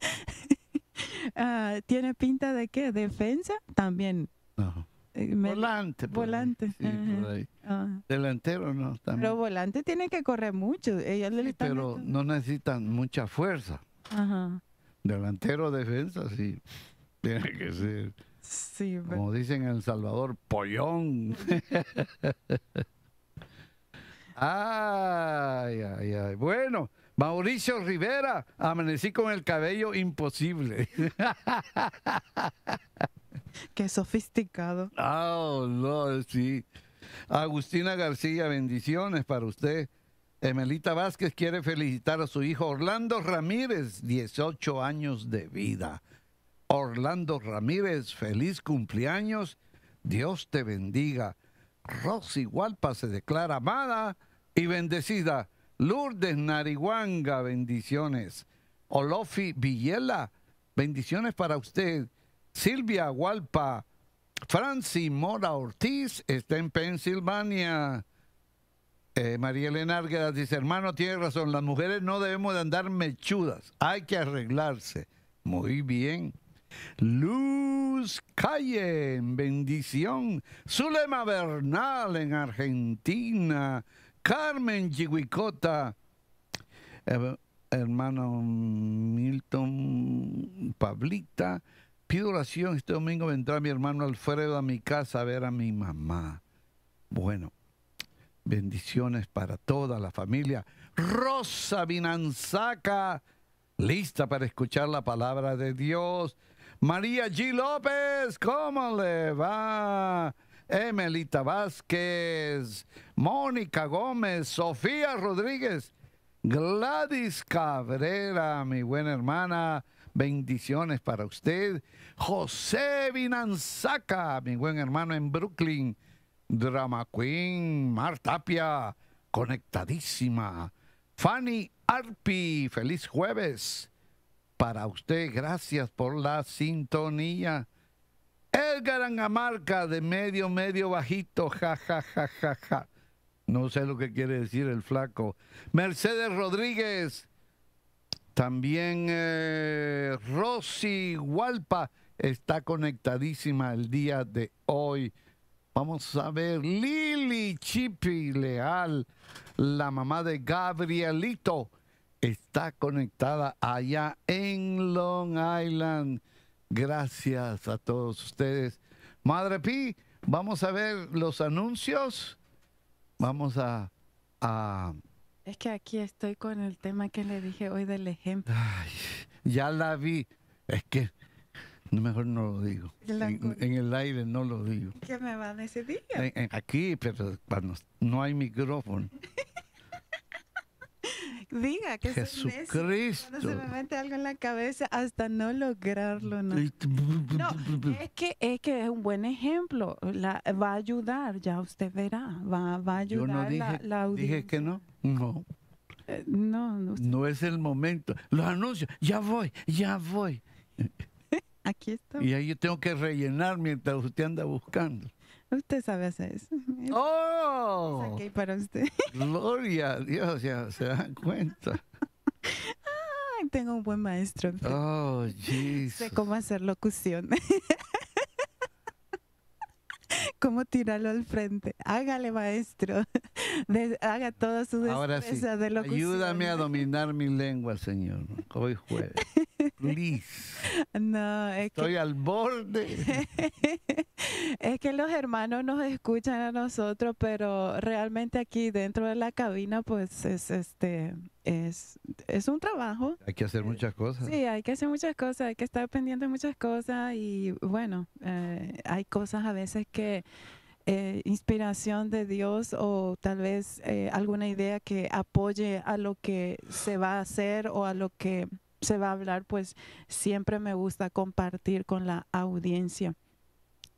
[LAUGHS] Ah, ¿Tiene pinta de qué? ¿Defensa? También. Ajá. Eh, volante. Pues. Volante. Ah. Delantero no. También. Pero volante tiene que correr mucho. Eh, pero no necesitan mucha fuerza. Delantero, defensa, sí. Tiene que ser. Sí, pues. Como dicen en El Salvador, pollón. [LAUGHS] Bueno. Mauricio Rivera, amanecí con el cabello imposible. [LAUGHS] [LAUGHS] Qué sofisticado. Oh, no, sí. Agustina García, bendiciones para usted. Emelita Vázquez quiere felicitar a su hijo Orlando Ramírez, 18 años de vida. Orlando Ramírez, feliz cumpleaños. Dios te bendiga. Rosy Hualpa se declara amada y bendecida. Lourdes Nariguanga, bendiciones. Olofi Villela, bendiciones para usted. Silvia Hualpa. Franci Mora Ortiz está en Pensilvania. Eh, María Elena Árgueda dice, hermano, tiene razón, las mujeres no debemos de andar mechudas, hay que arreglarse. Muy bien. Luz Calle, bendición. Zulema Bernal en Argentina. Carmen Chihuicota. Eh, hermano Milton Pablita duración este domingo vendrá mi hermano Alfredo a mi casa a ver a mi mamá. Bueno, bendiciones para toda la familia. Rosa Binanzaca, lista para escuchar la palabra de Dios. María G. López, ¿cómo le va? Emelita Vázquez, Mónica Gómez, Sofía Rodríguez, Gladys Cabrera, mi buena hermana, Bendiciones para usted. José Vinanzaca, mi buen hermano en Brooklyn. Drama Queen, Tapia, conectadísima. Fanny Arpi, feliz jueves. Para usted, gracias por la sintonía. Edgar Angamarca, de medio, medio bajito, ja, ja, ja, ja, ja. No sé lo que quiere decir el flaco. Mercedes Rodríguez, también eh, Rosy Hualpa está conectadísima el día de hoy. Vamos a ver, Lili Chipi Leal, la mamá de Gabrielito, está conectada allá en Long Island. Gracias a todos ustedes. Madre Pi, vamos a ver los anuncios. Vamos a es que aquí estoy con el tema que le dije hoy del ejemplo. ya la vi. Es que mejor no lo digo. En, el aire no lo digo. ¿Qué me va a decir? aquí, pero no hay micrófono. [LAUGHS] Diga que se me mete algo en la cabeza hasta no lograrlo, es que es que es un buen ejemplo. La, va a ayudar, ya usted verá. Va, va a ayudar Yo no la audiencia. Dije que no. Eh, no. no, no. es el momento. Los anuncio, ya voy, ya voy. [LAUGHS] Aquí está. Y ahí yo tengo que rellenar mientras usted anda buscando. Usted sabe hacer eso. ¡Oh! Saqué para usted. [LAUGHS] Gloria a Dios, ya se dan cuenta. [LAUGHS] Ay, tengo un buen maestro. Oh, Jesus. Sé cómo hacer locución cómo tirarlo al frente. Hágale, maestro. [LAUGHS] haga toda su Ahora de locución. Ayúdame a [LAUGHS] dominar mi lengua, Señor. Hoy jueves. Please. [LAUGHS] No, es Estoy al borde. es que los hermanos nos escuchan a nosotros, pero realmente aquí dentro de la cabina, pues es este es, es un trabajo. Hay que hacer eh, muchas cosas. Sí, hay que hacer muchas cosas, hay que estar pendiente de muchas cosas y bueno, eh, hay cosas a veces que eh, inspiración de Dios o tal vez alguna idea que apoye a lo que se va a hacer o a lo que se va a hablar, pues siempre me gusta compartir con la audiencia.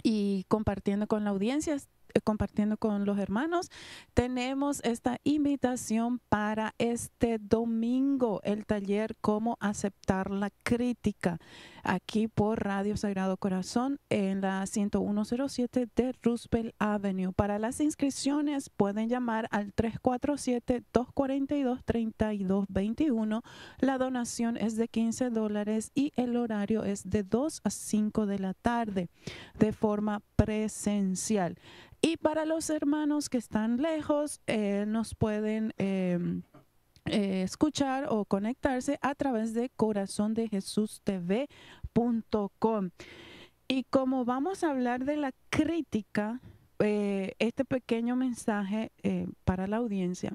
Y compartiendo con la audiencia eh, compartiendo con los hermanos, tenemos esta invitación para este domingo, el taller Cómo aceptar la crítica aquí por Radio Sagrado Corazón en la 10107 de Roosevelt Avenue. Para las inscripciones pueden llamar al 347-242-3221. La donación es de 15 dólares y el horario es de 2 a 5 de la tarde de forma presencial. Y para los hermanos que están lejos, eh, nos pueden... Em, eh, escuchar o conectarse a través de jesustv.com Y como vamos a hablar de la crítica, eh, este pequeño mensaje eh, para la audiencia.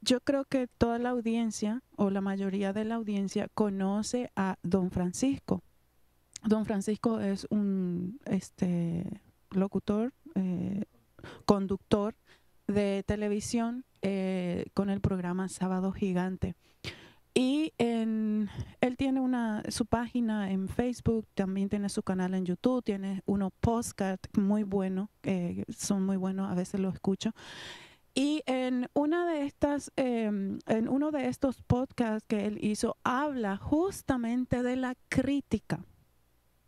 Yo creo que toda la audiencia o la mayoría de la audiencia conoce a don Francisco. Don Francisco es un este, locutor, conductor de televisión eh, con el programa Sábado Gigante. Y él tiene una, su página en Facebook, también tiene su canal en YouTube, tiene unos podcasts muy buenos, eh, son muy buenos, a veces los escucho. Y en una de estas, em, en uno de estos podcasts que él hizo, habla justamente de la crítica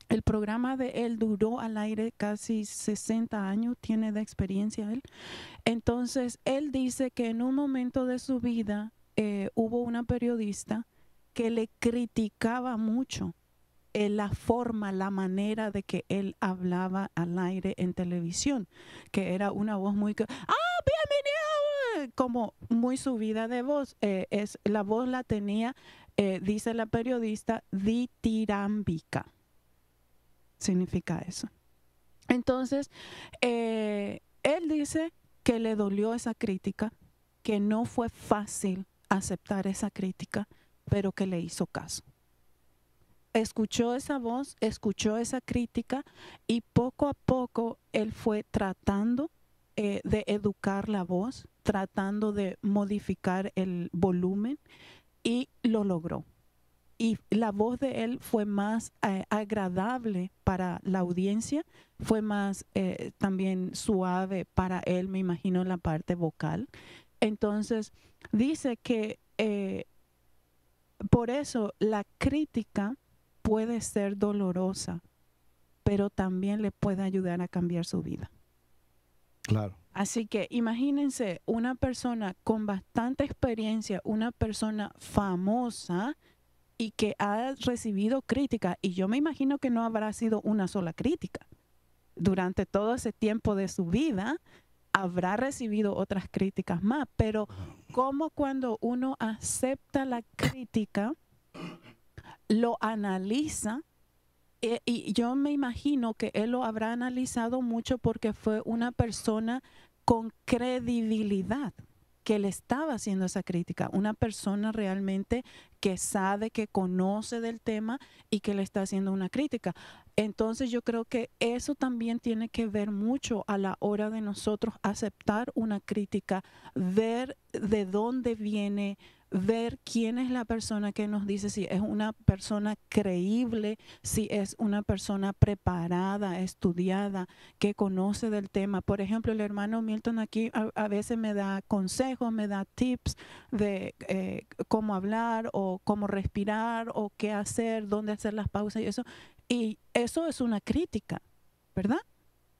el programa de él duró al aire casi 60 años, tiene de experiencia él. Entonces, él dice que en un momento de su vida eh, hubo una periodista que le criticaba mucho eh, la forma, la manera de que él hablaba al aire en televisión, que era una voz muy... ¡Ah, bienvenido! Eh, como muy subida de voz. es, la voz la tenía, dice la periodista, ditirámbica significa eso. Entonces, eh, él dice que le dolió esa crítica, que no fue fácil aceptar esa crítica, pero que le hizo caso. Escuchó esa voz, escuchó esa crítica y poco a poco él fue tratando eh, de educar la voz, tratando de modificar el volumen y lo logró y la voz de él fue más eh, agradable para la audiencia, fue más eh, también suave para él, me imagino, la parte vocal. Entonces, dice que eh, por eso la crítica puede ser dolorosa, pero también le puede ayudar a cambiar su vida. Claro. Así que imagínense una persona con bastante experiencia, una persona famosa, y que ha recibido crítica. y yo me imagino que no habrá sido una sola crítica. Durante todo ese tiempo de su vida habrá recibido otras críticas más, pero como cuando uno acepta la crítica, lo analiza, e, y yo me imagino que él lo habrá analizado mucho porque fue una persona con credibilidad que le estaba haciendo esa crítica, una persona realmente que sabe, que conoce del tema y que le está haciendo una crítica. Entonces yo creo que eso también tiene que ver mucho a la hora de nosotros aceptar una crítica, ver de dónde viene ver quién es la persona que nos dice si es una persona creíble, si es una persona preparada, estudiada, que conoce del tema. Por ejemplo, el hermano Milton aquí a, veces me da consejos, me da tips de eh, cómo hablar o cómo respirar o qué hacer, dónde hacer las pausas y eso. Y eso es una crítica, ¿verdad?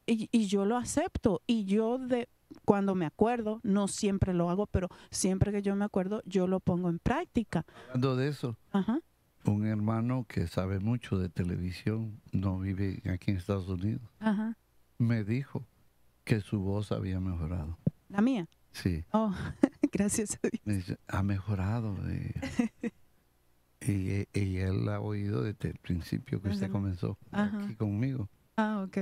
Y, y yo lo acepto y yo de, cuando me acuerdo, no siempre lo hago, pero siempre que yo me acuerdo, yo lo pongo en práctica. Hablando de eso, un hermano que sabe mucho de televisión, no vive aquí en Estados Unidos, me dijo que su voz había mejorado. ¿La mía? Sí. Oh, [LAUGHS] gracias a Dios. Ha mejorado. [LAUGHS] y, él eh, él ha oído desde el principio que usted comenzó aquí conmigo. Ah, ok.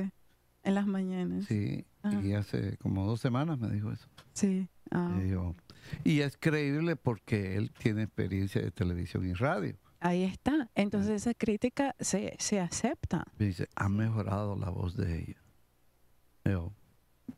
En las mañanas. Sí, y hace como dos semanas me dijo eso. Sí. Ah. Y, es creíble porque él tiene experiencia de televisión y radio. Ahí está. Entonces esa crítica se, se acepta. dice, ha mejorado la voz de ella. yo,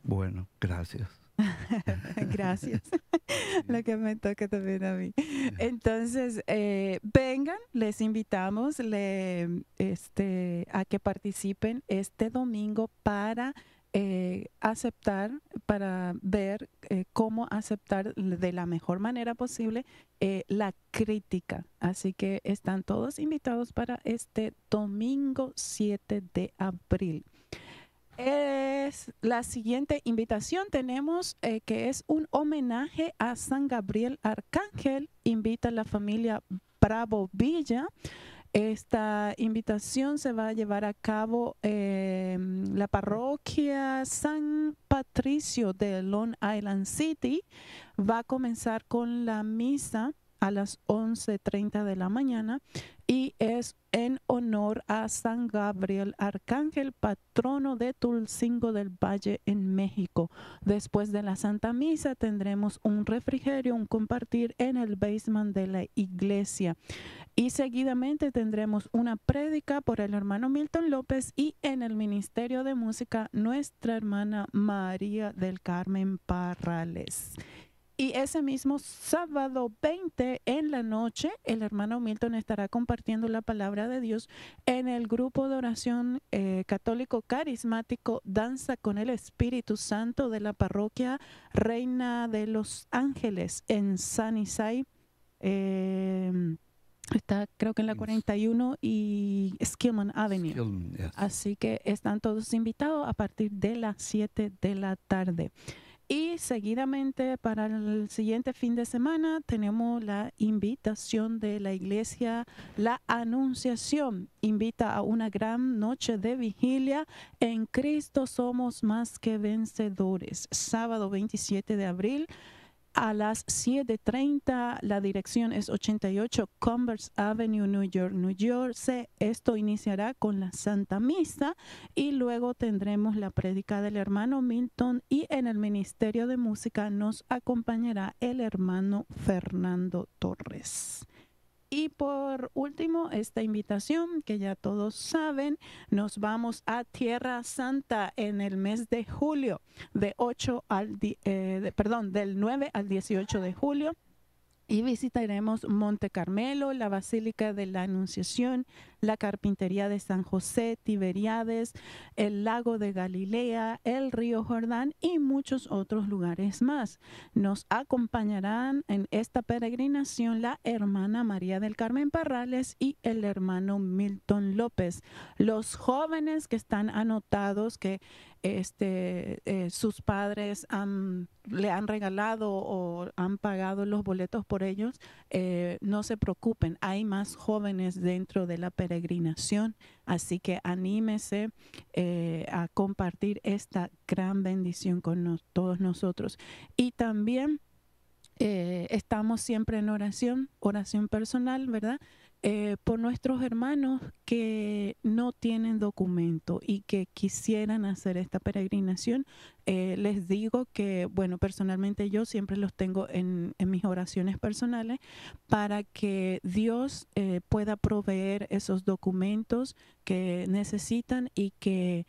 bueno, gracias. [LAUGHS] Gracias. [LAUGHS] Lo que me toca también a mí. Entonces, eh, vengan, les invitamos este, a que participen este domingo para eh, aceptar, para ver eh, cómo aceptar de la mejor manera posible la crítica. Así que están todos invitados para este domingo 7 de abril es la siguiente invitación tenemos eh, que es un homenaje a San Gabriel Arcángel. Invita a la familia Bravo Villa. Esta invitación se va a llevar a cabo en em, la parroquia San Patricio de Long Island City. Va a comenzar con la misa a las 11.30 de la mañana y es en honor a San Gabriel, arcángel patrono de Tulcingo del Valle en México. Después de la Santa Misa tendremos un refrigerio, un compartir en el basement de la iglesia. Y seguidamente tendremos una prédica por el hermano Milton López y en el Ministerio de Música nuestra hermana María del Carmen Parrales. Y ese mismo sábado 20 en la noche, el hermano Milton estará compartiendo la palabra de Dios en el grupo de oración eh, católico carismático Danza con el Espíritu Santo de la parroquia Reina de los Ángeles en San Isai. Em, está creo que en la 41 y Skillman Avenue. Así que están todos invitados a partir de las 7 de la tarde. Y seguidamente para el siguiente fin de semana tenemos la invitación de la iglesia La Anunciación. Invita a una gran noche de vigilia. En Cristo somos más que vencedores. Sábado 27 de abril a las 7.30. La dirección es 88 Converse Avenue, New York, New Jersey. Esto iniciará con la Santa Misa y luego tendremos la prédica del hermano Milton y en el Ministerio de Música nos acompañará el hermano Fernando Torres. Y por último, esta invitación que ya todos saben, nos vamos a Tierra Santa en el mes de julio, de 8 al eh, perdón, del 9 al 18 de julio y visitaremos Monte Carmelo, la Basílica de la Anunciación, la Carpintería de San José, Tiberiades, el lago de Galilea, el río Jordán y muchos otros lugares más. Nos acompañarán en esta peregrinación la hermana María del Carmen Parrales y el hermano Milton López. Los jóvenes que están anotados, que este, eh, sus padres le han regalado o han pagado los boletos por ellos, eh, no se preocupen, hay más jóvenes dentro de la peregrinación, así que anímese eh, a compartir esta gran bendición con todos nosotros. Y también estamos siempre en oración, oración personal, ¿verdad? Eh, por nuestros hermanos que no tienen documento y que quisieran hacer esta peregrinación. Eh, les digo que, bueno, personalmente yo siempre los tengo en, mis oraciones personales para que Dios eh, pueda proveer esos documentos que necesitan y que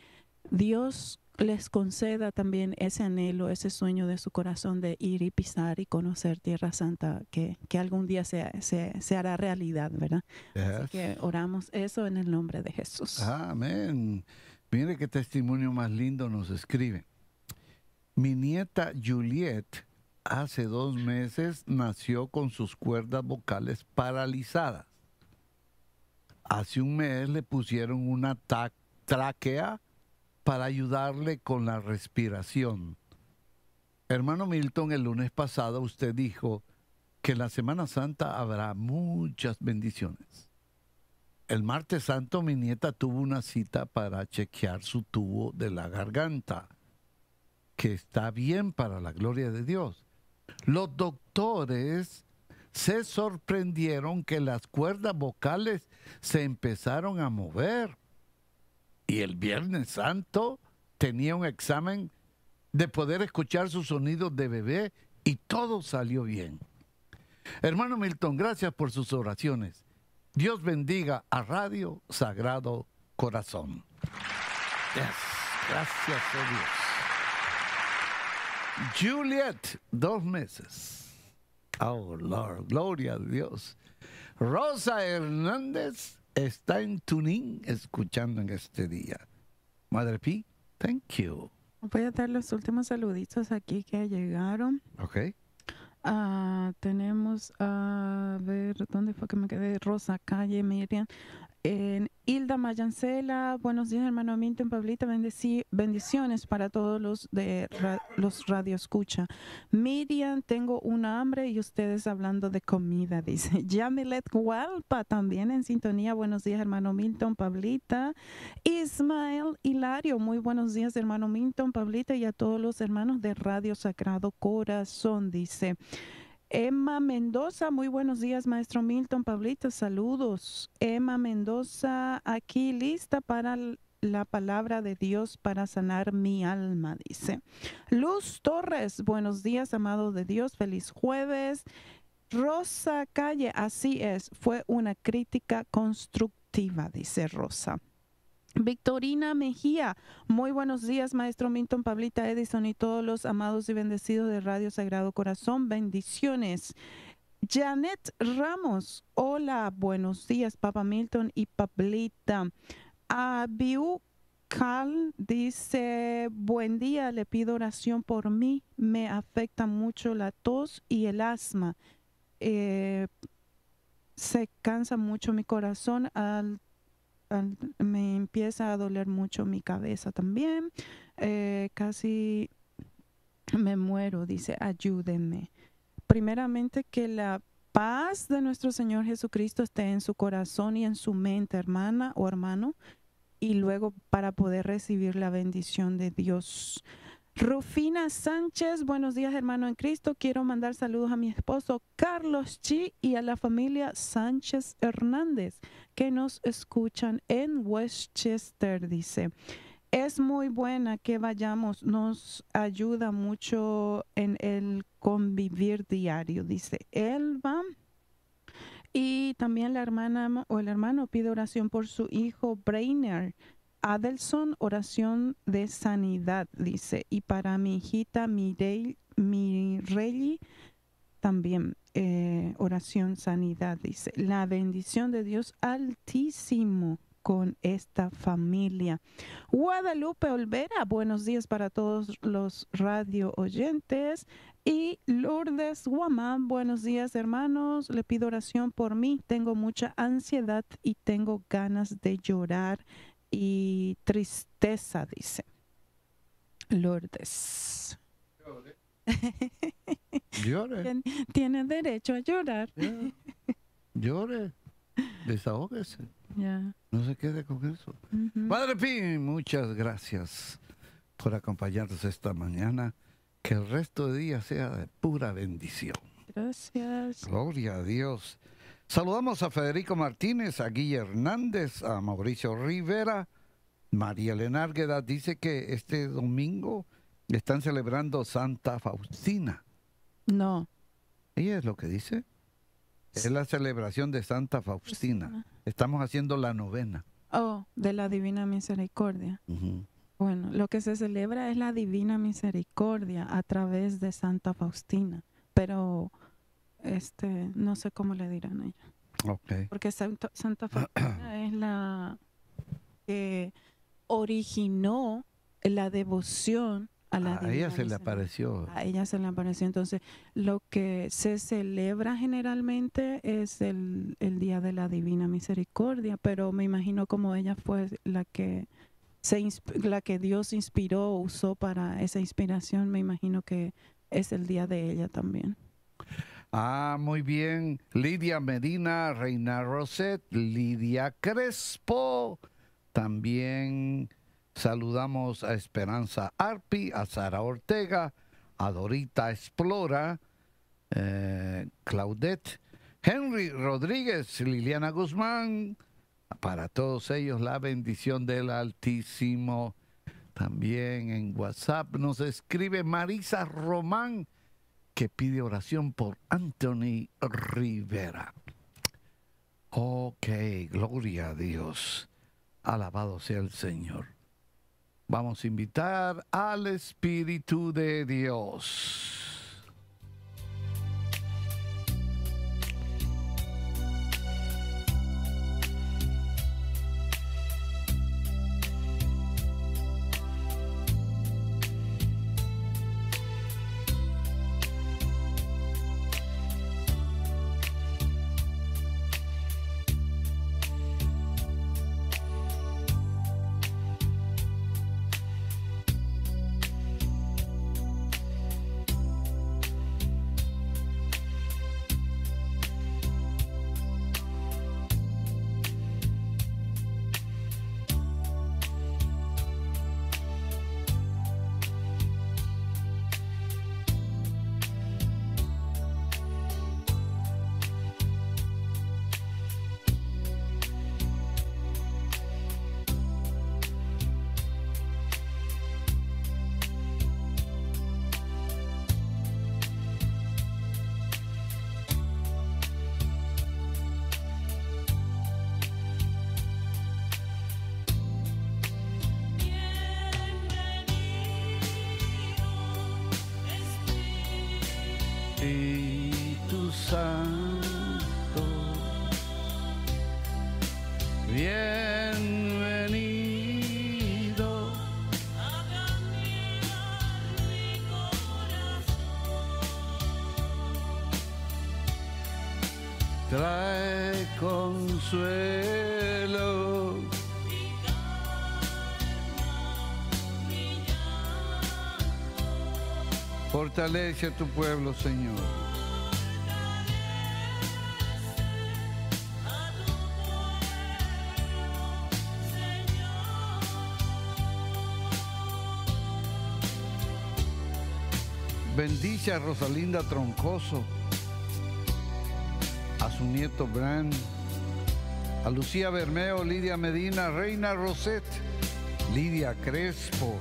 Dios les conceda también ese anhelo, ese sueño de su corazón de ir y pisar y conocer Tierra Santa, que, algún día se, hará realidad, ¿verdad? Así que oramos eso en el nombre de Jesús. Amén. Mire qué testimonio más lindo nos escribe. Mi nieta Juliet hace dos meses nació con sus cuerdas vocales paralizadas. Hace un mes le pusieron una tráquea para ayudarle con la respiración. Hermano Milton, el lunes pasado usted dijo que en la Semana Santa habrá muchas bendiciones. El martes santo mi nieta tuvo una cita para chequear su tubo de la garganta, que está bien para la gloria de Dios. Los doctores se sorprendieron que las cuerdas vocales se empezaron a mover y el Viernes Santo tenía un examen de poder escuchar sus sonidos de bebé y todo salió bien. Hermano Milton, gracias por sus oraciones. Dios bendiga a Radio Sagrado Corazón. gracias a oh Dios. Juliet, dos meses. Oh, Lord, gloria a Dios. Rosa Hernández, está en Tuning escuchando en este día. Madre P, thank you. Voy a dar los últimos saluditos aquí que llegaron. Ok. Ah, tenemos a ver, ¿dónde fue que me quedé? Rosa Calle, Miriam. Hilda Mayancela, buenos días hermano Milton, Pablita, bendiciones para todos los de los radio escucha. Miriam, tengo un hambre y ustedes hablando de comida, [LAUGHS] dice. Yamilet Gualpa, también en sintonía, buenos días hermano Milton, Pablita. Ismael Hilario, muy buenos días hermano Milton, Pablita y a todos los hermanos de Radio Sagrado Corazón, dice. Emma Mendoza, muy buenos días, maestro Milton, Pablito, saludos. Emma Mendoza, aquí lista para la palabra de Dios para sanar mi alma, dice. Luz Torres, buenos días, amado de Dios, feliz jueves. Rosa Calle, así es, fue una crítica constructiva, dice Rosa. Victorina Mejía, muy buenos días, maestro Milton, Pablita Edison y todos los amados y bendecidos de Radio Sagrado Corazón, bendiciones. Janet Ramos, hola, buenos días, Papa Milton y Pablita. Abiu Cal dice, buen día, le pido oración por mí, me afecta mucho la tos y el asma. Eh, se cansa mucho mi corazón al me empieza a doler mucho mi cabeza también. Eh, casi me muero, dice, ayúdenme. Primeramente que la paz de nuestro Señor Jesucristo esté en su corazón y en su mente, hermana o hermano, y luego para poder recibir la bendición de Dios. Rufina Sánchez, buenos días hermano en Cristo. Quiero mandar saludos a mi esposo Carlos Chi y a la familia Sánchez Hernández que nos escuchan en Westchester, dice. Es muy buena que vayamos, nos ayuda mucho en el convivir diario, dice Elba. Y también la hermana o el hermano pide oración por su hijo Brainer, Adelson, oración de sanidad, dice. Y para mi hijita Mireille, también, eh, oración sanidad, dice. La bendición de Dios altísimo con esta familia. Guadalupe Olvera, buenos días para todos los radio oyentes. Y Lourdes Guamán, buenos días hermanos, le pido oración por mí. Tengo mucha ansiedad y tengo ganas de llorar y tristeza, dice Lourdes. [LAUGHS] Llore. Llore. Tiene derecho a llorar. Llore. Desahógese. No se quede con eso. Padre muchas gracias por acompañarnos esta mañana. Que el resto de día sea de pura bendición. Gracias. Gloria a Dios. Saludamos a Federico Martínez, a Guillermo Hernández, a Mauricio Rivera. María Elena dice que este domingo están celebrando Santa Faustina. No. Ella es lo que dice. Es la celebración de Santa Faustina. Estamos haciendo la novena. Oh, de la Divina Misericordia. Bueno, lo que se celebra es la Divina Misericordia a través de Santa Faustina, pero este, no sé cómo le dirán a ella, Porque Santa, [CLEARS THROAT] es la que originó la devoción a la A ella se le apareció. A ella se le apareció. Entonces, lo que se celebra generalmente es el, el Día de la Divina Misericordia, pero me imagino como ella fue la que se la que Dios inspiró, usó para esa inspiración, me imagino que es el día de ella también. Ah, muy bien. Lidia Medina, Reina Roset, Lidia Crespo. También saludamos a Esperanza Arpi, a Sara Ortega, a Dorita Explora, eh, Claudette, Henry Rodríguez, Liliana Guzmán. Para todos ellos, la bendición del Altísimo. También en WhatsApp nos escribe Marisa Román que pide oración por Anthony Rivera. Ok, gloria a Dios. Alabado sea el Señor. Vamos a invitar al Espíritu de Dios. Bendice a tu pueblo, Señor. Bendice a Rosalinda Troncoso, a su nieto Bran, a Lucía Bermeo, Lidia Medina, Reina Roset, Lidia Crespo,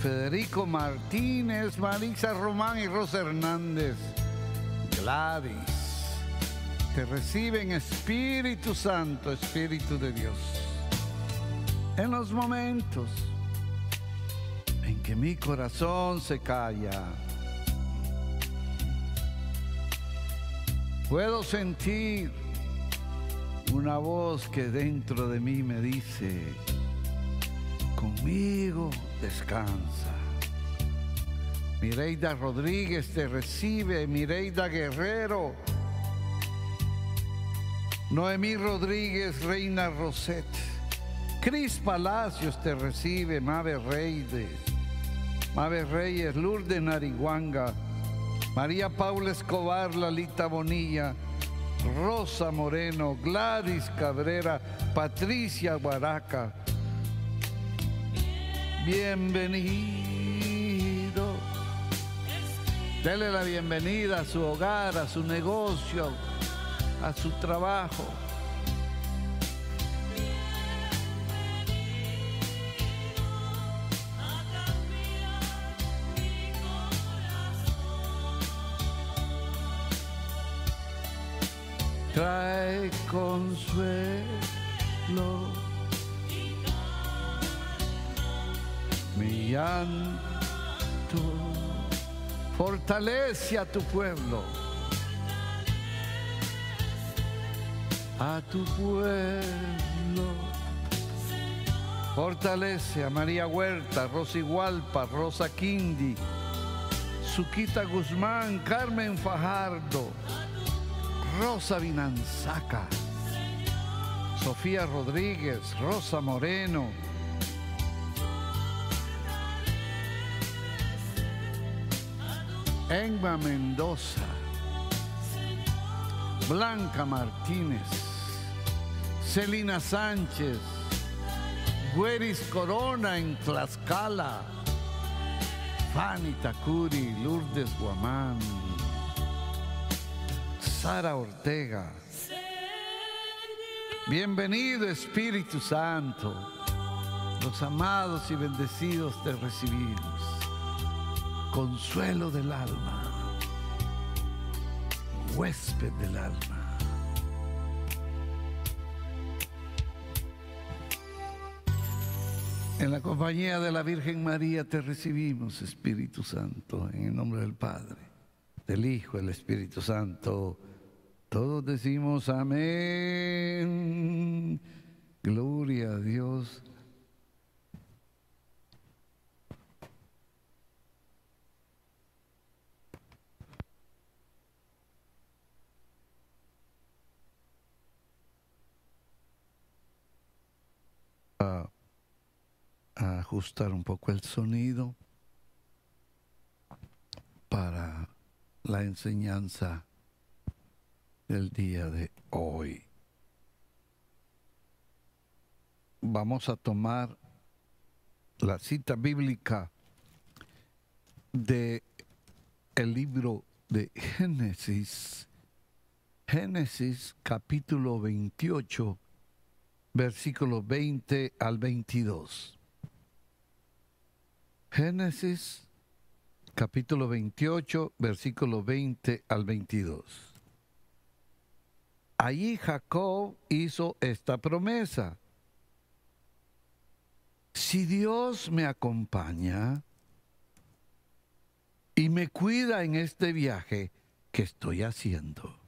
Federico Martínez, Marisa Román y Rosa Hernández, Gladys. Te reciben Espíritu Santo, Espíritu de Dios. En los momentos en que mi corazón se calla, puedo sentir una voz que dentro de mí me dice, conmigo descansa. Mireida Rodríguez te recibe, Mireida Guerrero, Noemí Rodríguez, Reina Roset, Cris Palacios te recibe, Mave Reyes, Mave Reyes, Lourdes Narihuanga María Paula Escobar, Lalita Bonilla, Rosa Moreno, Gladys Cabrera, Patricia Guaraca, bienvenido. Dele la bienvenida a su hogar, a su negocio, a su trabajo. Trae consuelo mi Fortalece a tu pueblo. A tu pueblo. Fortalece a María Huerta, Rosy Hualpa, Rosa Quindi, Suquita Guzmán, Carmen Fajardo, Rosa Vinanzaca, Sofía Rodríguez, Rosa Moreno. Enma Mendoza, Blanca Martínez, Celina Sánchez, Gueris Corona en Tlaxcala, Fanny Takuri, Lourdes Guamán, Sara Ortega. Bienvenido Espíritu Santo, los amados y bendecidos te recibimos consuelo del alma, huésped del alma. En la compañía de la Virgen María te recibimos, Espíritu Santo, en el nombre del Padre, del Hijo, el Espíritu Santo. Todos decimos amén. Gloria a Dios a, ajustar un poco el sonido para la enseñanza del día de hoy. Vamos a tomar la cita bíblica de el libro de Génesis, Génesis capítulo 28, versículo 20 al 22. Génesis capítulo 28, versículo 20 al 22. Ahí Jacob hizo esta promesa. Si Dios me acompaña y me cuida en este viaje que estoy haciendo,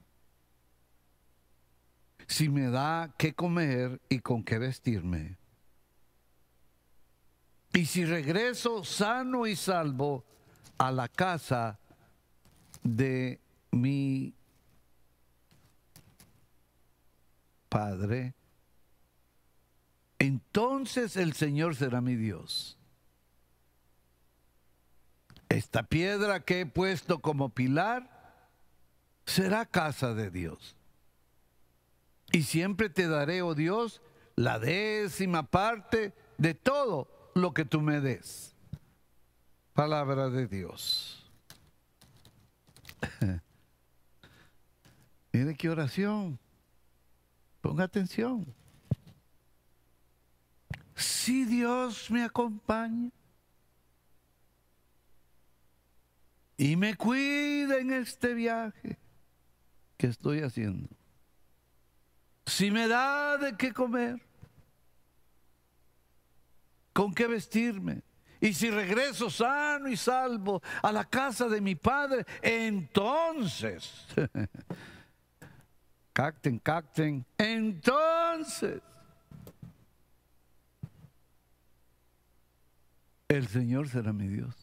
si me da qué comer y con qué vestirme. Y si regreso sano y salvo a la casa de mi Padre, entonces el Señor será mi Dios. Esta piedra que he puesto como pilar será casa de Dios y siempre te daré, oh Dios, la décima parte de todo lo que tú me des. Palabra de Dios. [LAUGHS] Mire qué oración. Ponga atención. Si Dios me acompaña y me cuida en este viaje que estoy haciendo, si me da de qué comer, con qué vestirme, y si regreso sano y salvo a la casa de mi padre, entonces, [LAUGHS] cacten, cacten, entonces, el Señor será mi Dios.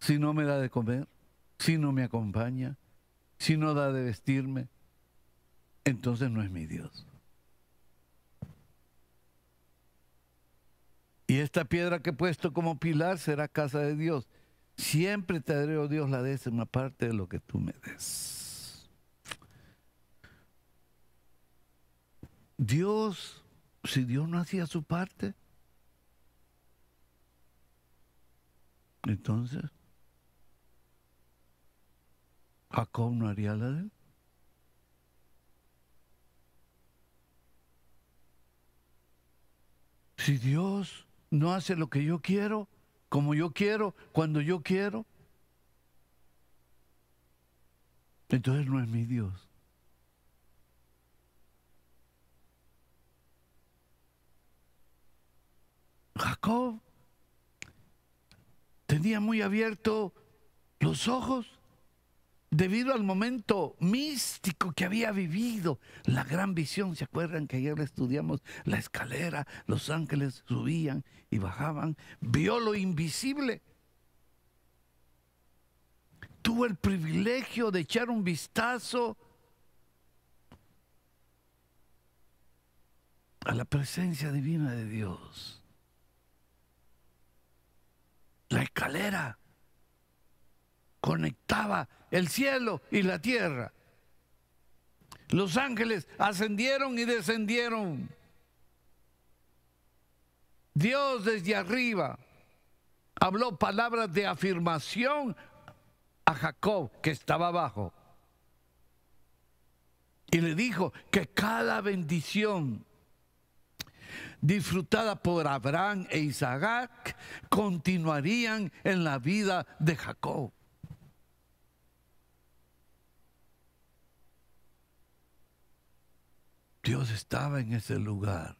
Si no me da de comer, si no me acompaña, si no da de vestirme, entonces no es mi Dios. Y esta piedra que he puesto como pilar será casa de Dios. Siempre te daré, oh Dios, la décima parte de lo que tú me des. Dios, si Dios no hacía su parte, entonces Jacob no haría la de él. Si Dios no hace lo que yo quiero, como yo quiero, cuando yo quiero, entonces no es mi Dios. Jacob tenía muy abierto los ojos debido al momento místico que había vivido, la gran visión. ¿Se acuerdan que ayer estudiamos la escalera? Los ángeles subían y bajaban. Vio lo invisible. Tuvo el privilegio de echar un vistazo a la presencia divina de Dios. La escalera conectaba el cielo y la tierra. Los ángeles ascendieron y descendieron. Dios desde arriba habló palabras de afirmación a Jacob que estaba abajo. Y le dijo que cada bendición disfrutada por Abraham e Isaac continuarían en la vida de Jacob. Dios estaba en ese lugar.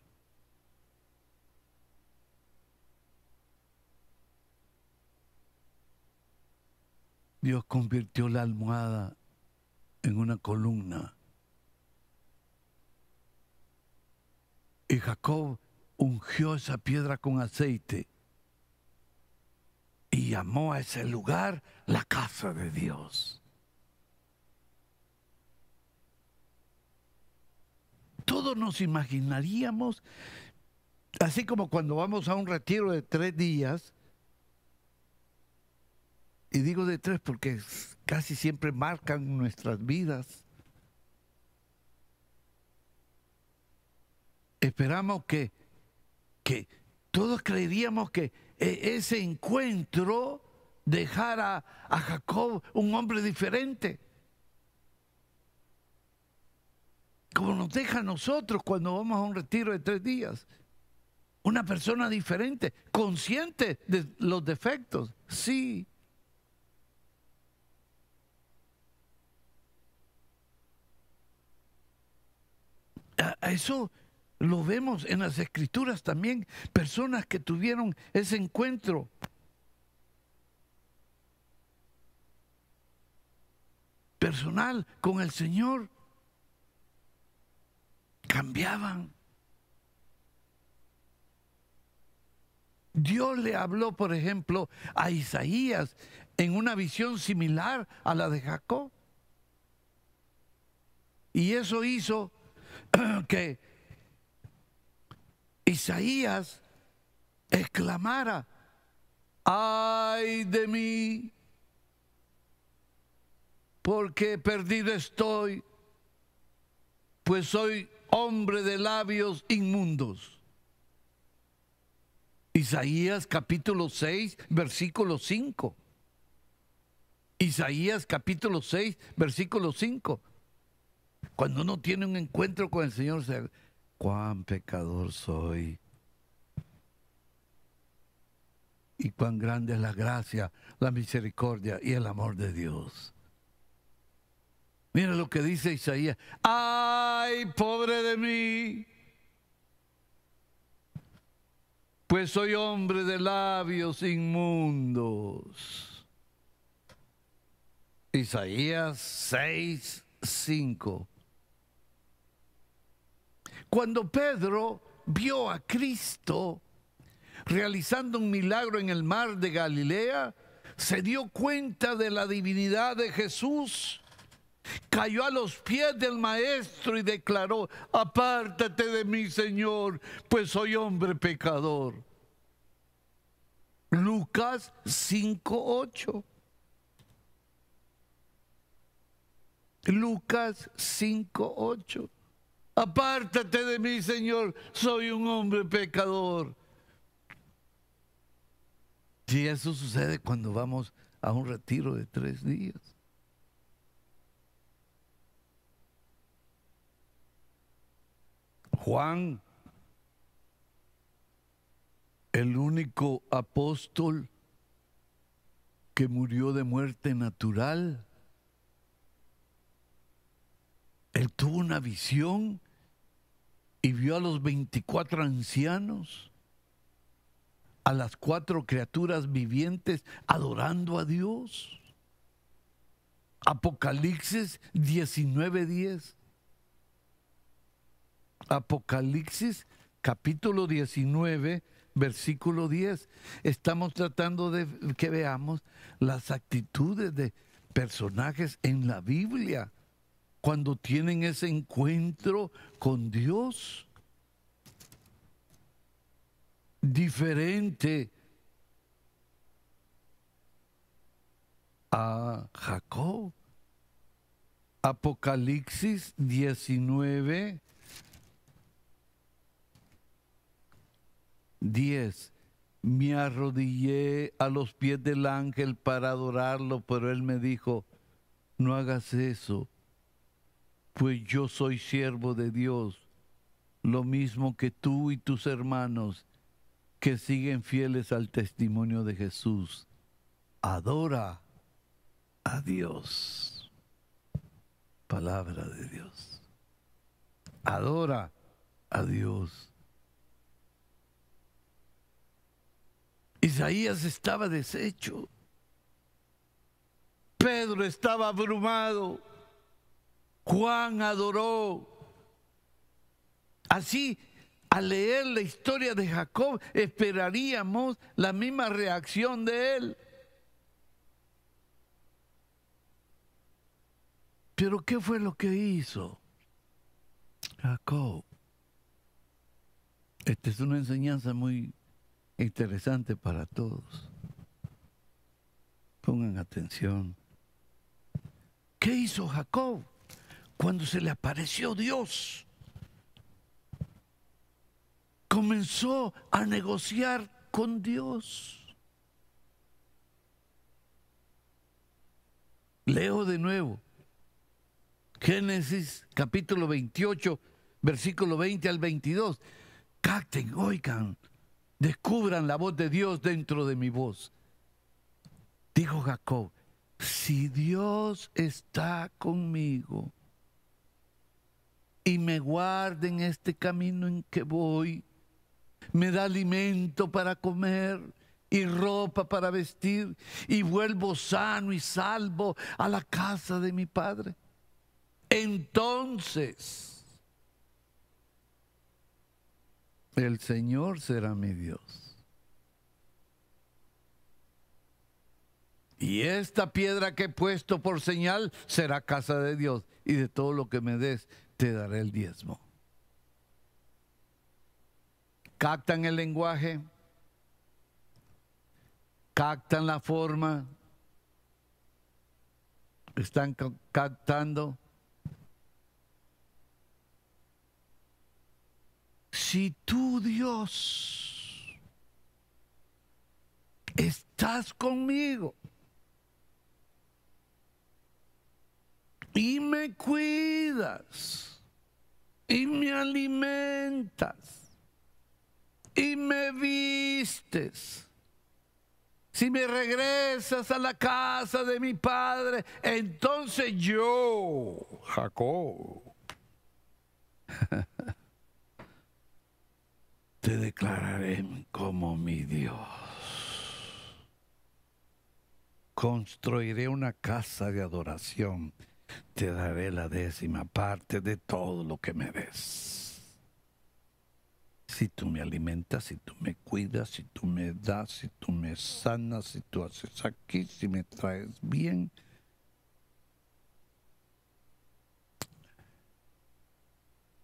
Dios convirtió la almohada en una columna. Y Jacob ungió esa piedra con aceite y llamó a ese lugar la casa de Dios. todos nos imaginaríamos, así como cuando vamos a un retiro de tres días, y digo de tres porque casi siempre marcan nuestras vidas. Esperamos que, que todos creeríamos que e, ese encuentro dejara a Jacob un hombre diferente. como nos deja a nosotros cuando vamos a un retiro de tres días. Una persona diferente, consciente de los defectos, sí. A eso lo vemos en las escrituras también, personas que tuvieron ese encuentro personal con el Señor cambiaban. Dios le habló, por ejemplo, a Isaías en una visión similar a la de Jacob. Y eso hizo [CLEARS THROAT] que Isaías exclamara, ay de mí, porque perdido estoy, pues soy hombre de labios inmundos. Isaías capítulo 6, versículo 5. Isaías capítulo 6, versículo 5. Cuando uno tiene un encuentro con el Señor, cuán pecador soy. Y cuán grande es la gracia, la misericordia y el amor de Dios. Mira lo que dice Isaías. ¡Ay, pobre de mí! Pues soy hombre de labios inmundos. Isaías 6, 5. Cuando Pedro vio a Cristo realizando un milagro en el mar de Galilea, se dio cuenta de la divinidad de Jesús Cayó a los pies del maestro y declaró, apártate de mí, Señor, pues soy hombre pecador. Lucas 5.8. Lucas 5.8. Apártate de mí, Señor, soy un hombre pecador. Y eso sucede cuando vamos a un retiro de tres días. Juan, el único apóstol que murió de muerte natural, él tuvo una visión y vio a los 24 ancianos, a las cuatro criaturas vivientes adorando a Dios. Apocalipsis 19:10. Apocalipsis capítulo 19, versículo 10. Estamos tratando de que veamos las actitudes de personajes en la Biblia cuando tienen ese encuentro con Dios. Diferente a Jacob. Apocalipsis 19, 10. Me arrodillé a los pies del ángel para adorarlo, pero él me dijo, no hagas eso, pues yo soy siervo de Dios, lo mismo que tú y tus hermanos que siguen fieles al testimonio de Jesús. Adora a Dios. Palabra de Dios. Adora a Dios. Isaías estaba deshecho. Pedro estaba abrumado. Juan adoró. Así, al leer la historia de Jacob, esperaríamos la misma reacción de él. Pero ¿qué fue lo que hizo Jacob? Esta es una enseñanza muy interesante para todos. Pongan atención. ¿Qué hizo Jacob cuando se le apareció Dios? Comenzó a negociar con Dios. Leo de nuevo. Génesis capítulo 28, versículo 20 al 22. Capten, oigan, descubran la voz de Dios dentro de mi voz. Dijo Jacob, si Dios está conmigo y me guarda en este camino en que voy, me da alimento para comer y ropa para vestir y vuelvo sano y salvo a la casa de mi padre. Entonces, El Señor será mi Dios. Y esta piedra que he puesto por señal será casa de Dios. Y de todo lo que me des, te daré el diezmo. Captan el lenguaje, captan la forma, están captando si tú, Dios, estás conmigo y me cuidas y me alimentas y me vistes, si me regresas a la casa de mi padre, entonces yo, Jacob, [LAUGHS] te declararé como mi Dios. Construiré una casa de adoración. Te daré la décima parte de todo lo que me des. Si tú me alimentas, si tú me cuidas, si tú me das, si tú me sanas, si tú haces aquí, si me traes bien,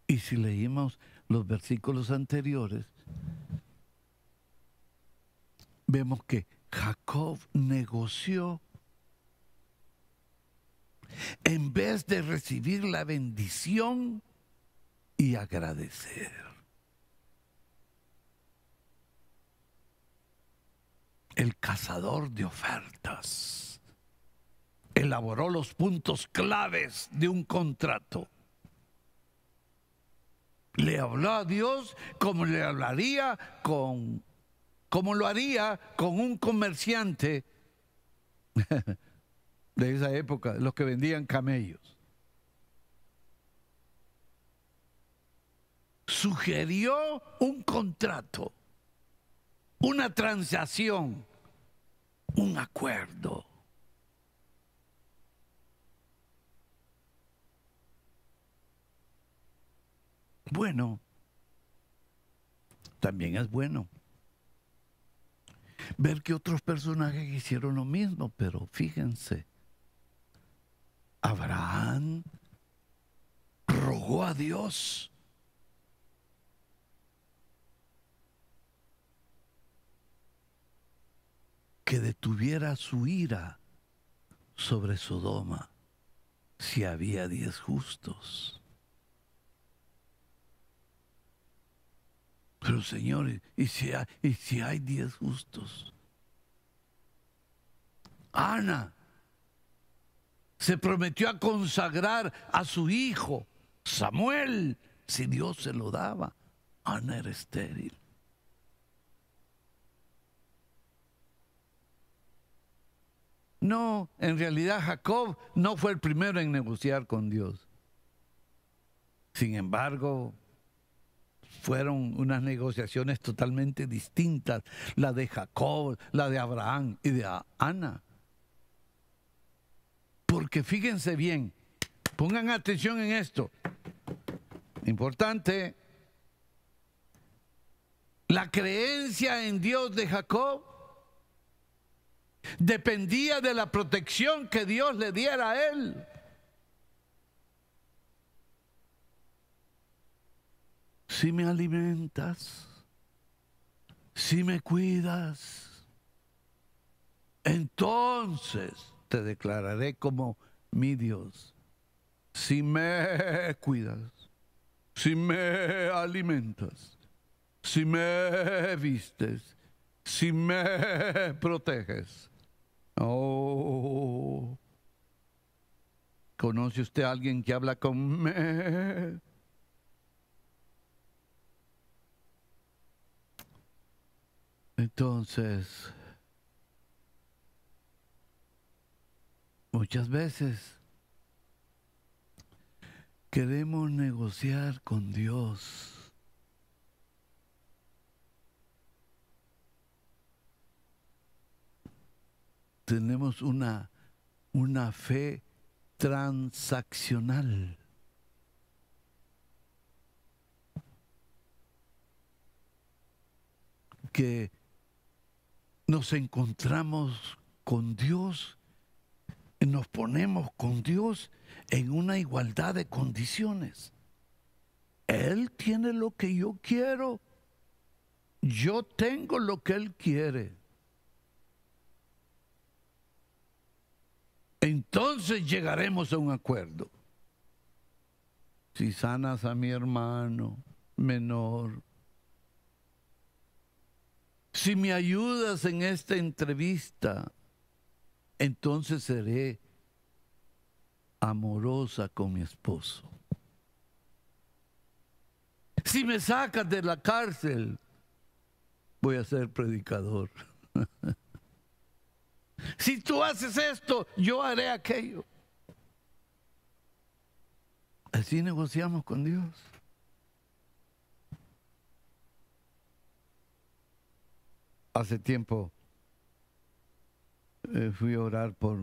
Y si leímos los versículos anteriores, vemos que Jacob negoció. En vez de recibir la bendición y agradecer. El cazador de ofertas elaboró los puntos claves de un contrato le habló a Dios como le hablaría con, como lo haría con un comerciante [LAUGHS] de esa época, los que vendían camellos. Sugirió un contrato, una transacción, un acuerdo. bueno, también es bueno ver que otros personajes hicieron lo mismo, pero fíjense, Abraham rogó a Dios. que detuviera su ira sobre Sodoma si había diez justos. Pero señores, ¿y si hay, y si hay diez justos? Ana se prometió a consagrar a su hijo, Samuel, si Dios se lo daba. Ana era estéril. No, en realidad Jacob no fue el primero en negociar con Dios. Sin embargo, fueron unas negociaciones totalmente distintas, la de Jacob, la de Abraham y de Ana. Porque fíjense bien, pongan atención en esto. Importante, la creencia en Dios de Jacob dependía de la protección que Dios le diera a él. si me alimentas, si me cuidas, entonces te declararé como mi Dios. Si me cuidas, si me alimentas, si me vistes, si me proteges. Oh, ¿conoce usted a alguien que habla con me? Entonces, muchas veces queremos negociar con Dios. Tenemos una, fe transaccional. que nos encontramos con Dios, nos ponemos con Dios en una igualdad de condiciones. Él tiene lo que yo quiero, yo tengo lo que Él quiere. Entonces llegaremos a un acuerdo. Si sanas a mi hermano menor, si me ayudas en esta entrevista, entonces seré amorosa con mi esposo. Si me sacas de la cárcel, voy a ser predicador. [LAUGHS] si tú haces esto, yo haré aquello. Así negociamos con Dios. hace tiempo eh, fui a orar por,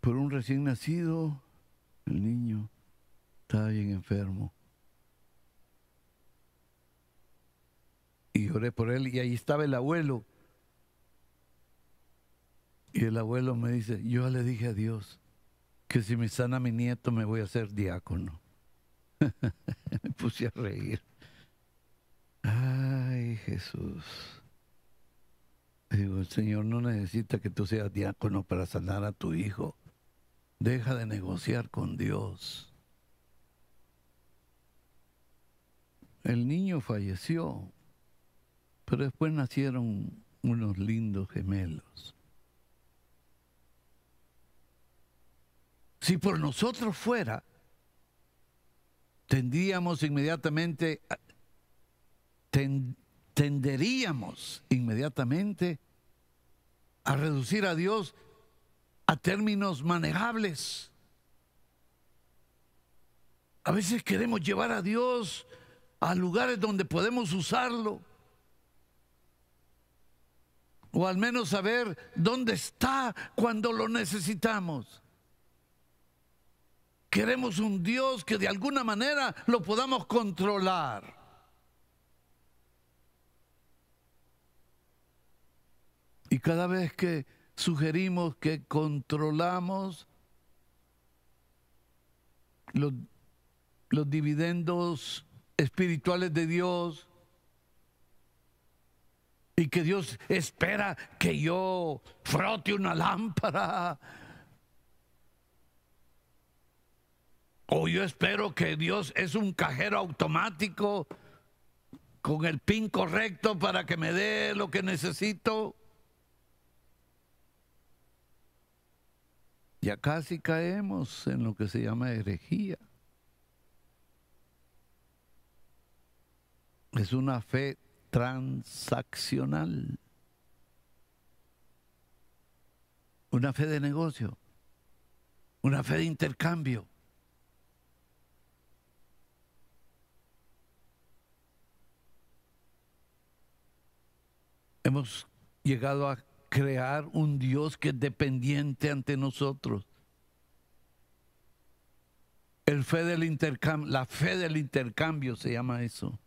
por un recién nacido, el niño estaba bien enfermo. Y oré por él y ahí estaba el abuelo. Y el abuelo me dice, yo le dije a Dios que si me sana mi nieto me voy a hacer diácono. [LAUGHS] me puse a reír. Ay, Jesús. Digo, el Señor no necesita que tú seas diácono para sanar a tu hijo. Deja de negociar con Dios. El niño falleció, pero después nacieron unos lindos gemelos. Si por nosotros fuera, tendríamos inmediatamente tenderíamos inmediatamente a reducir a Dios a términos manejables. A veces queremos llevar a Dios a lugares donde podemos usarlo. O al menos saber dónde está cuando lo necesitamos. Queremos un Dios que de alguna manera lo podamos controlar. Y cada vez que sugerimos que controlamos los, dividendos espirituales de Dios y que Dios espera que yo frote una lámpara o yo espero que Dios es un cajero automático con el pin correcto para que me dé lo que necesito. Ya casi caemos en lo que se llama herejía. Es una fe transaccional. Una fe de negocio. Una fe de intercambio. Hemos llegado a crear un Dios que es dependiente ante nosotros. El fe del la fe del intercambio se llama eso.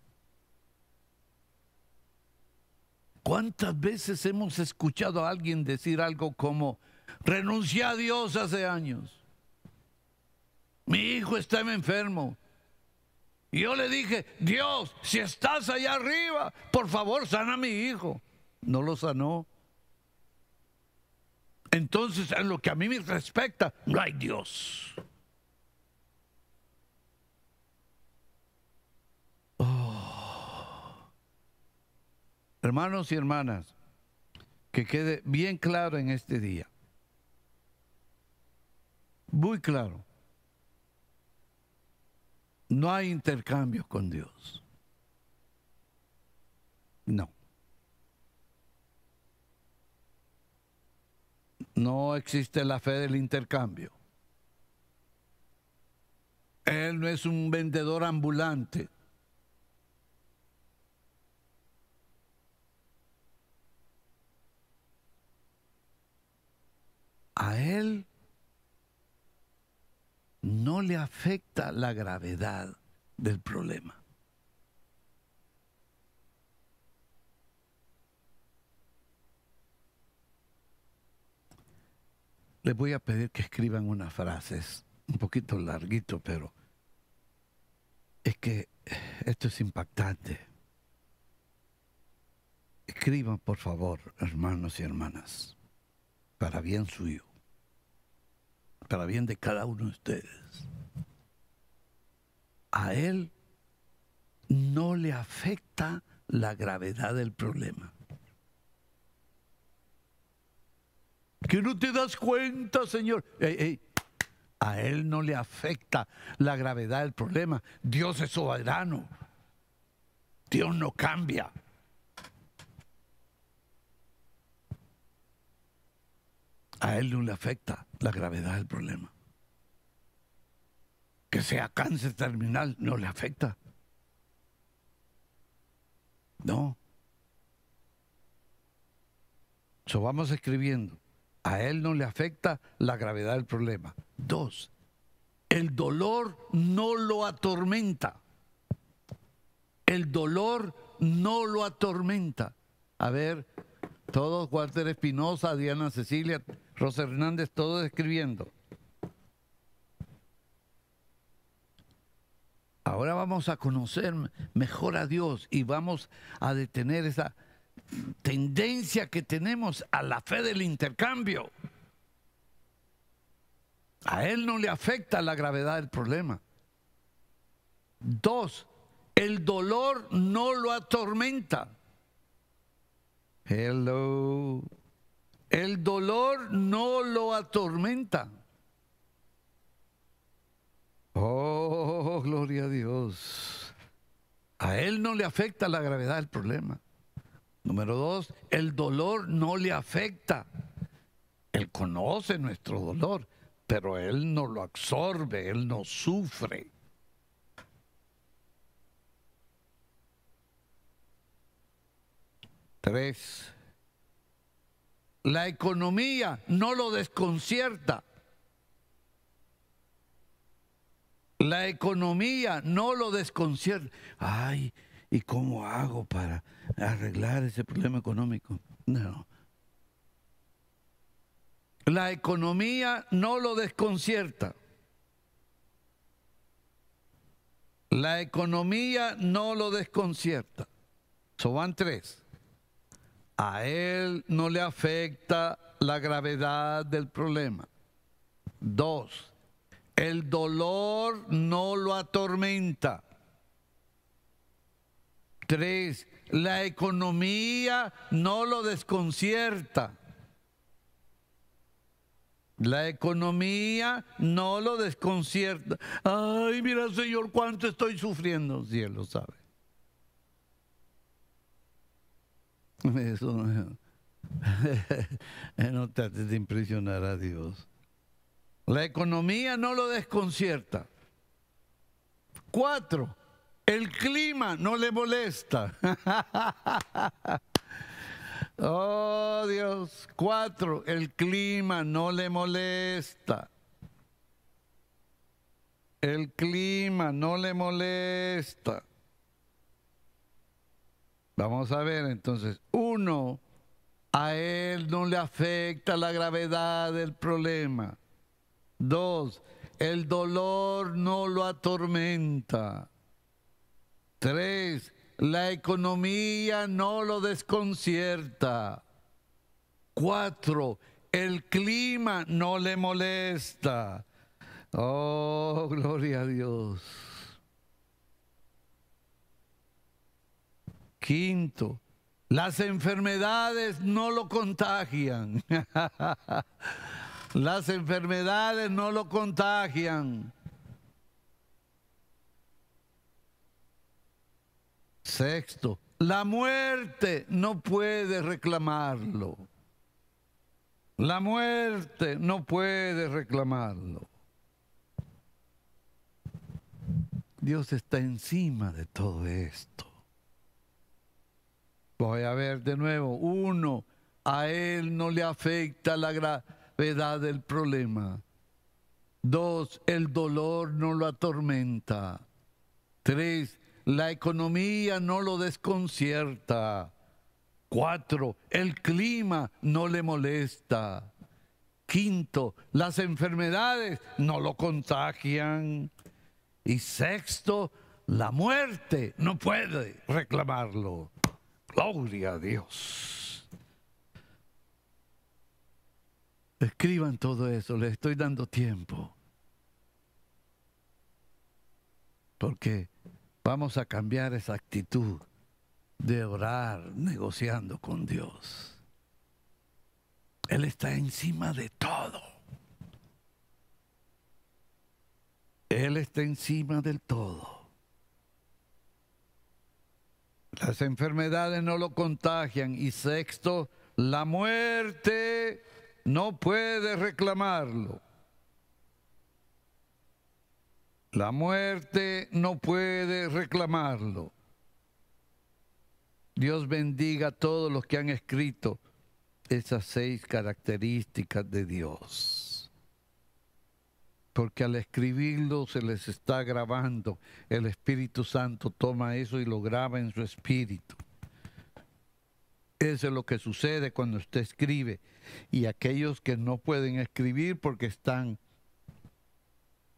¿Cuántas veces hemos escuchado a alguien decir algo como, renuncié a Dios hace años? Mi hijo está enfermo. Y yo le dije, Dios, si estás allá arriba, por favor, sana a mi hijo. No lo sanó. Entonces, en lo que a mí me respecta, no hay Dios. Oh. Hermanos y hermanas, que quede bien claro en este día. Muy claro. No hay intercambio con Dios. No. no existe la fe del intercambio. Él no es un vendedor ambulante. A él no le afecta la gravedad del problema. les voy a pedir que escriban unas frases, un poquito larguito, pero es que esto es impactante. Escriban, por favor, hermanos y hermanas, para bien suyo, para bien de cada uno de ustedes. A él no le afecta la gravedad del problema. Que no te das cuenta, Señor? A él no le afecta la gravedad del problema. Dios es soberano. Dios no cambia. A él no le afecta la gravedad del problema. Que sea cáncer terminal no le afecta. No. Eso vamos escribiendo a él no le afecta la gravedad del problema. Dos, el dolor no lo atormenta. El dolor no lo atormenta. A ver, todos, Walter Espinosa, Diana Cecilia, Rosa Hernández, todos escribiendo. Ahora vamos a conocer mejor a Dios y vamos a detener esa tendencia que tenemos a la fe del intercambio. A él no le afecta la gravedad del problema. Dos, el dolor no lo atormenta. Hello. El dolor no lo atormenta. Oh, gloria a Dios. A él no le afecta la gravedad del problema. Número dos, el dolor no le afecta. Él conoce nuestro dolor, pero Él no lo absorbe, Él no sufre. Tres, la economía no lo desconcierta. La economía no lo desconcierta. Ay, ¿Y cómo hago para arreglar ese problema económico? No. La economía no lo desconcierta. La economía no lo desconcierta. Soban van tres. A él no le afecta la gravedad del problema. Dos, el dolor no lo atormenta. Tres, la economía no lo desconcierta. La economía no lo desconcierta. Ay, mira, Señor, cuánto estoy sufriendo. Si él lo sabe. [LAUGHS] no, [LAUGHS] no trates de impresionar a Dios. La economía no lo desconcierta. Cuatro, el clima no le molesta. [LAUGHS] oh Dios. Cuatro, el clima no le molesta. El clima no le molesta. Vamos a ver entonces. Uno, a él no le afecta la gravedad del problema. Dos, el dolor no lo atormenta. Tres, la economía no lo desconcierta. Cuatro, el clima no le molesta. Oh, gloria a Dios. Quinto, las enfermedades no lo contagian. [LAUGHS] Las enfermedades no lo contagian. Sexto, la muerte no puede reclamarlo. La muerte no puede reclamarlo. Dios está encima de todo esto. Voy a ver de nuevo. Uno, a Él no le afecta la gravedad del problema. Dos, el dolor no lo atormenta. Tres, la economía no lo desconcierta. Cuatro, el clima no le molesta. Quinto, las enfermedades no lo contagian. Y sexto, la muerte no puede reclamarlo. Gloria a Dios. Escriban todo eso, les estoy dando tiempo. Porque Vamos a cambiar esa actitud de orar negociando con Dios. Él está encima de todo. Él está encima del todo. Las enfermedades no lo contagian. Y sexto, la muerte no puede reclamarlo. La muerte no puede reclamarlo. Dios bendiga a todos los que han escrito esas seis características de Dios. Porque al escribirlo se les está grabando. El Espíritu Santo toma eso y lo graba en su espíritu. Eso es lo que sucede cuando usted escribe. Y aquellos que no pueden escribir porque están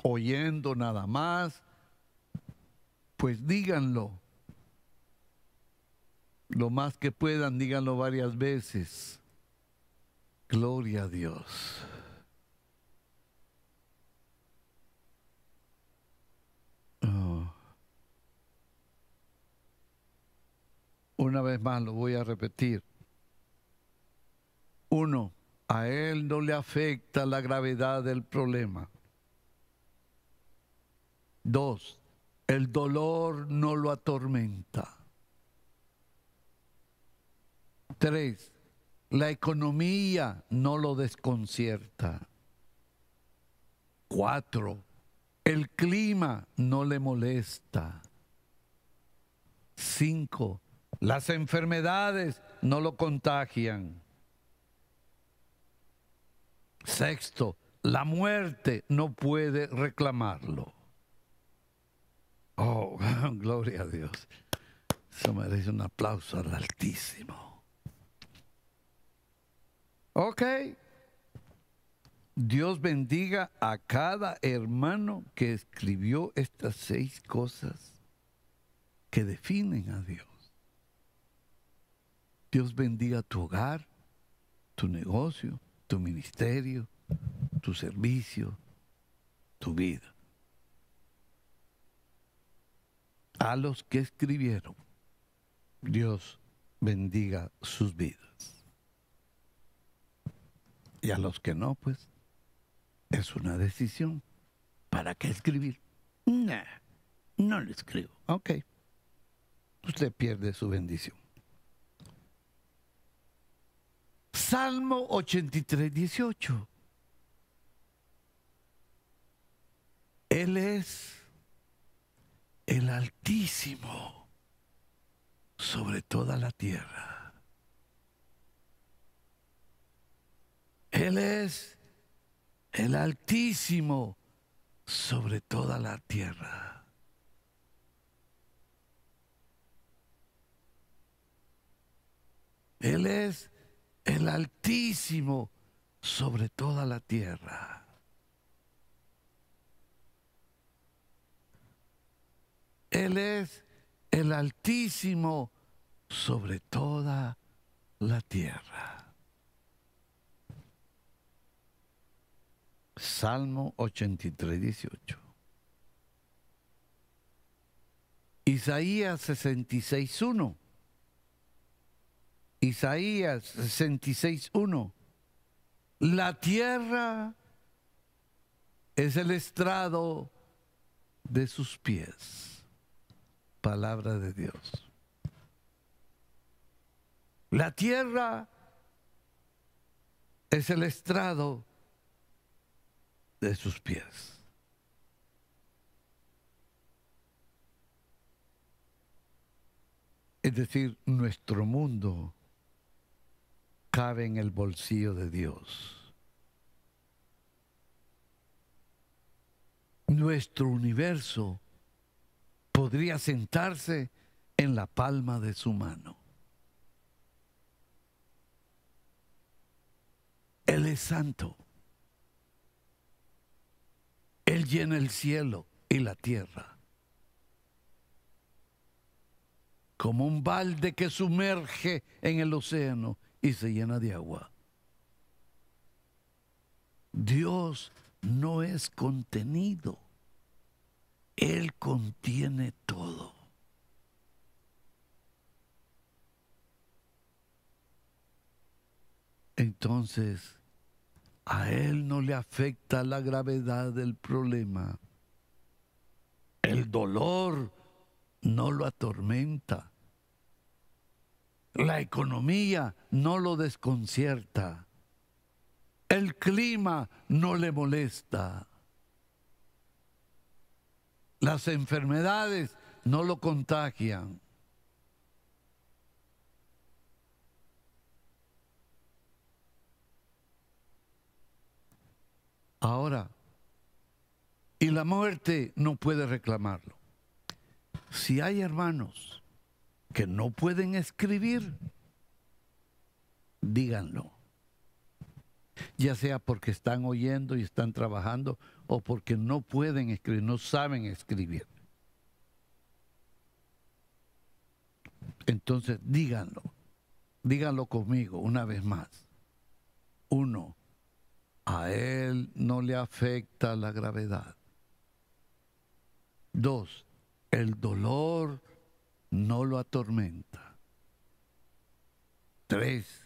oyendo nada más, pues díganlo. Lo más que puedan, díganlo varias veces. Gloria a Dios. Oh. Una vez más lo voy a repetir. Uno, a él no le afecta la gravedad del problema. Dos, el dolor no lo atormenta. Tres, la economía no lo desconcierta. Cuatro, el clima no le molesta. Cinco, las enfermedades no lo contagian. Sexto, la muerte no puede reclamarlo. Oh, [LAUGHS] gloria a Dios. Eso merece un aplauso al Altísimo. Ok. Dios bendiga a cada hermano que escribió estas seis cosas que definen a Dios. Dios bendiga tu hogar, tu negocio, tu ministerio, tu servicio, tu vida. a los que escribieron. Dios bendiga sus vidas. Y a los que no, pues, es una decisión. ¿Para qué escribir? No, no lo escribo. Ok. Usted pierde su bendición. Salmo 83, 18. Él es el Altísimo sobre toda la tierra. Él es el Altísimo sobre toda la tierra. Él es el Altísimo sobre toda la tierra. Él es el Altísimo sobre toda la tierra. Salmo 83, 18. Isaías 66, 1. Isaías 66, 1. La tierra es el estrado de sus pies palabra de Dios. La tierra es el estrado de sus pies. Es decir, nuestro mundo cabe en el bolsillo de Dios. Nuestro universo podría sentarse en la palma de su mano. Él es santo. Él llena el cielo y la tierra. Como un balde que sumerge en el océano y se llena de agua. Dios no es contenido. Él contiene todo. Entonces, a Él no le afecta la gravedad del problema. El dolor no lo atormenta. La economía no lo desconcierta. El clima no le molesta. Las enfermedades no lo contagian. Ahora, y la muerte no puede reclamarlo. Si hay hermanos que no pueden escribir, díganlo. Ya sea porque están oyendo y están trabajando, o porque no pueden escribir, no saben escribir. Entonces díganlo, díganlo conmigo una vez más. Uno, a él no le afecta la gravedad. Dos, el dolor no lo atormenta. Tres,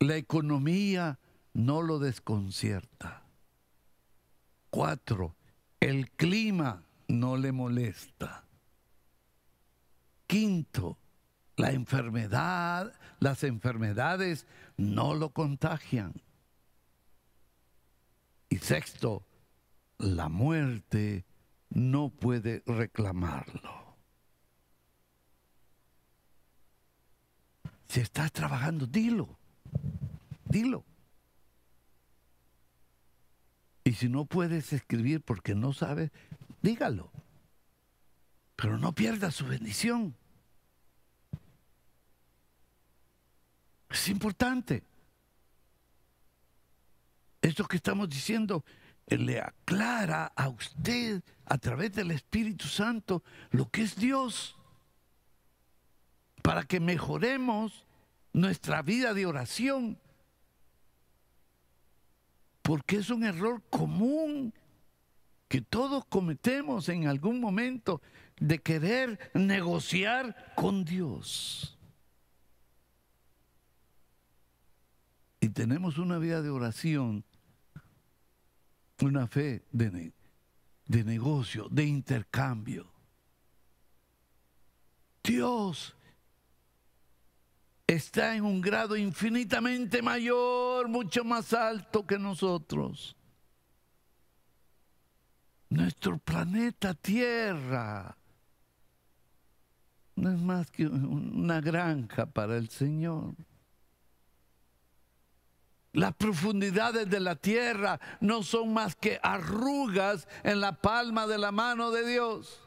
la economía no lo desconcierta. Cuatro, el clima no le molesta. Quinto, la enfermedad, las enfermedades no lo contagian. Y sexto, la muerte no puede reclamarlo. Si estás trabajando, dilo, dilo. Y si no puedes escribir porque no sabes, dígalo. Pero no pierdas su bendición. Es importante. Esto que estamos diciendo eh, le aclara a usted a través del Espíritu Santo lo que es Dios, para que mejoremos nuestra vida de oración porque es un error común que todos cometemos en algún momento de querer negociar con Dios. Y tenemos una vida de oración, una fe de, de negocio, de intercambio. Dios, está en un grado infinitamente mayor, mucho más alto que nosotros. Nuestro planeta Tierra no es más que una granja para el Señor. Las profundidades de la tierra no son más que arrugas en la palma de la mano de Dios.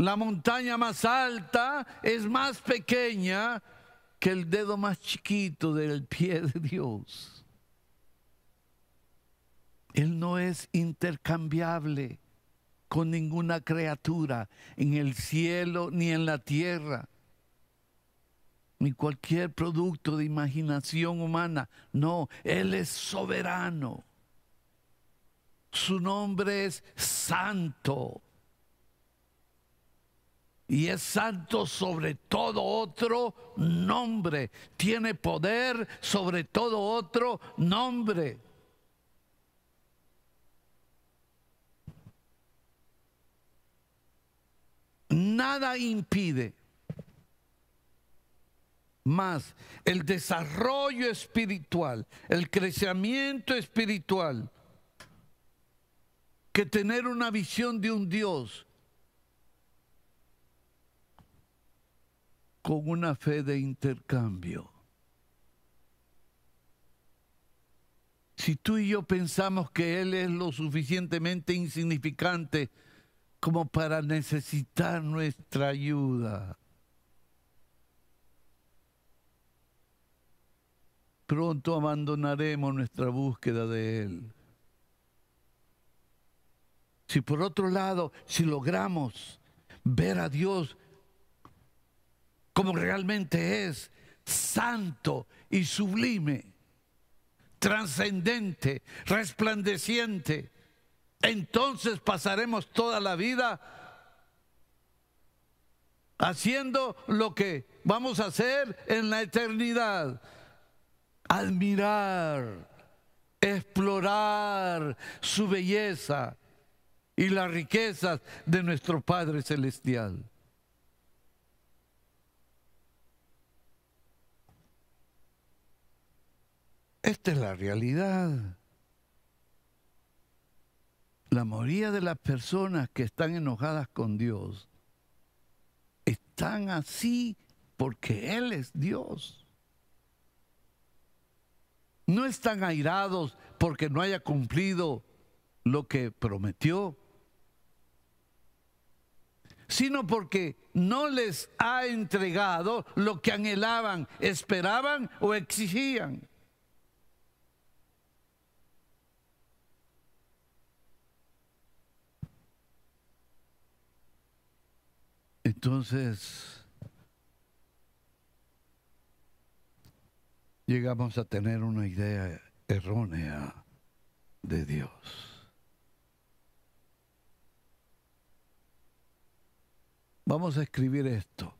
La montaña más alta es más pequeña que el dedo más chiquito del pie de Dios. Él no es intercambiable con ninguna criatura en el cielo ni en la tierra, ni cualquier producto de imaginación humana. No, Él es soberano. Su nombre es santo y es santo sobre todo otro nombre. Tiene poder sobre todo otro nombre. Nada impide más el desarrollo espiritual, el crecimiento espiritual, que tener una visión de un Dios con una fe de intercambio. Si tú y yo pensamos que Él es lo suficientemente insignificante como para necesitar nuestra ayuda, pronto abandonaremos nuestra búsqueda de Él. Si por otro lado, si logramos ver a Dios como realmente es, santo y sublime, trascendente, resplandeciente. Entonces pasaremos toda la vida haciendo lo que vamos a hacer en la eternidad. Admirar, explorar su belleza y las riquezas de nuestro Padre Celestial. Esta es la realidad. La mayoría de las personas que están enojadas con Dios están así porque Él es Dios. No están airados porque no haya cumplido lo que prometió, sino porque no les ha entregado lo que anhelaban, esperaban o exigían. Entonces, llegamos a tener una idea errónea de Dios. Vamos a escribir esto.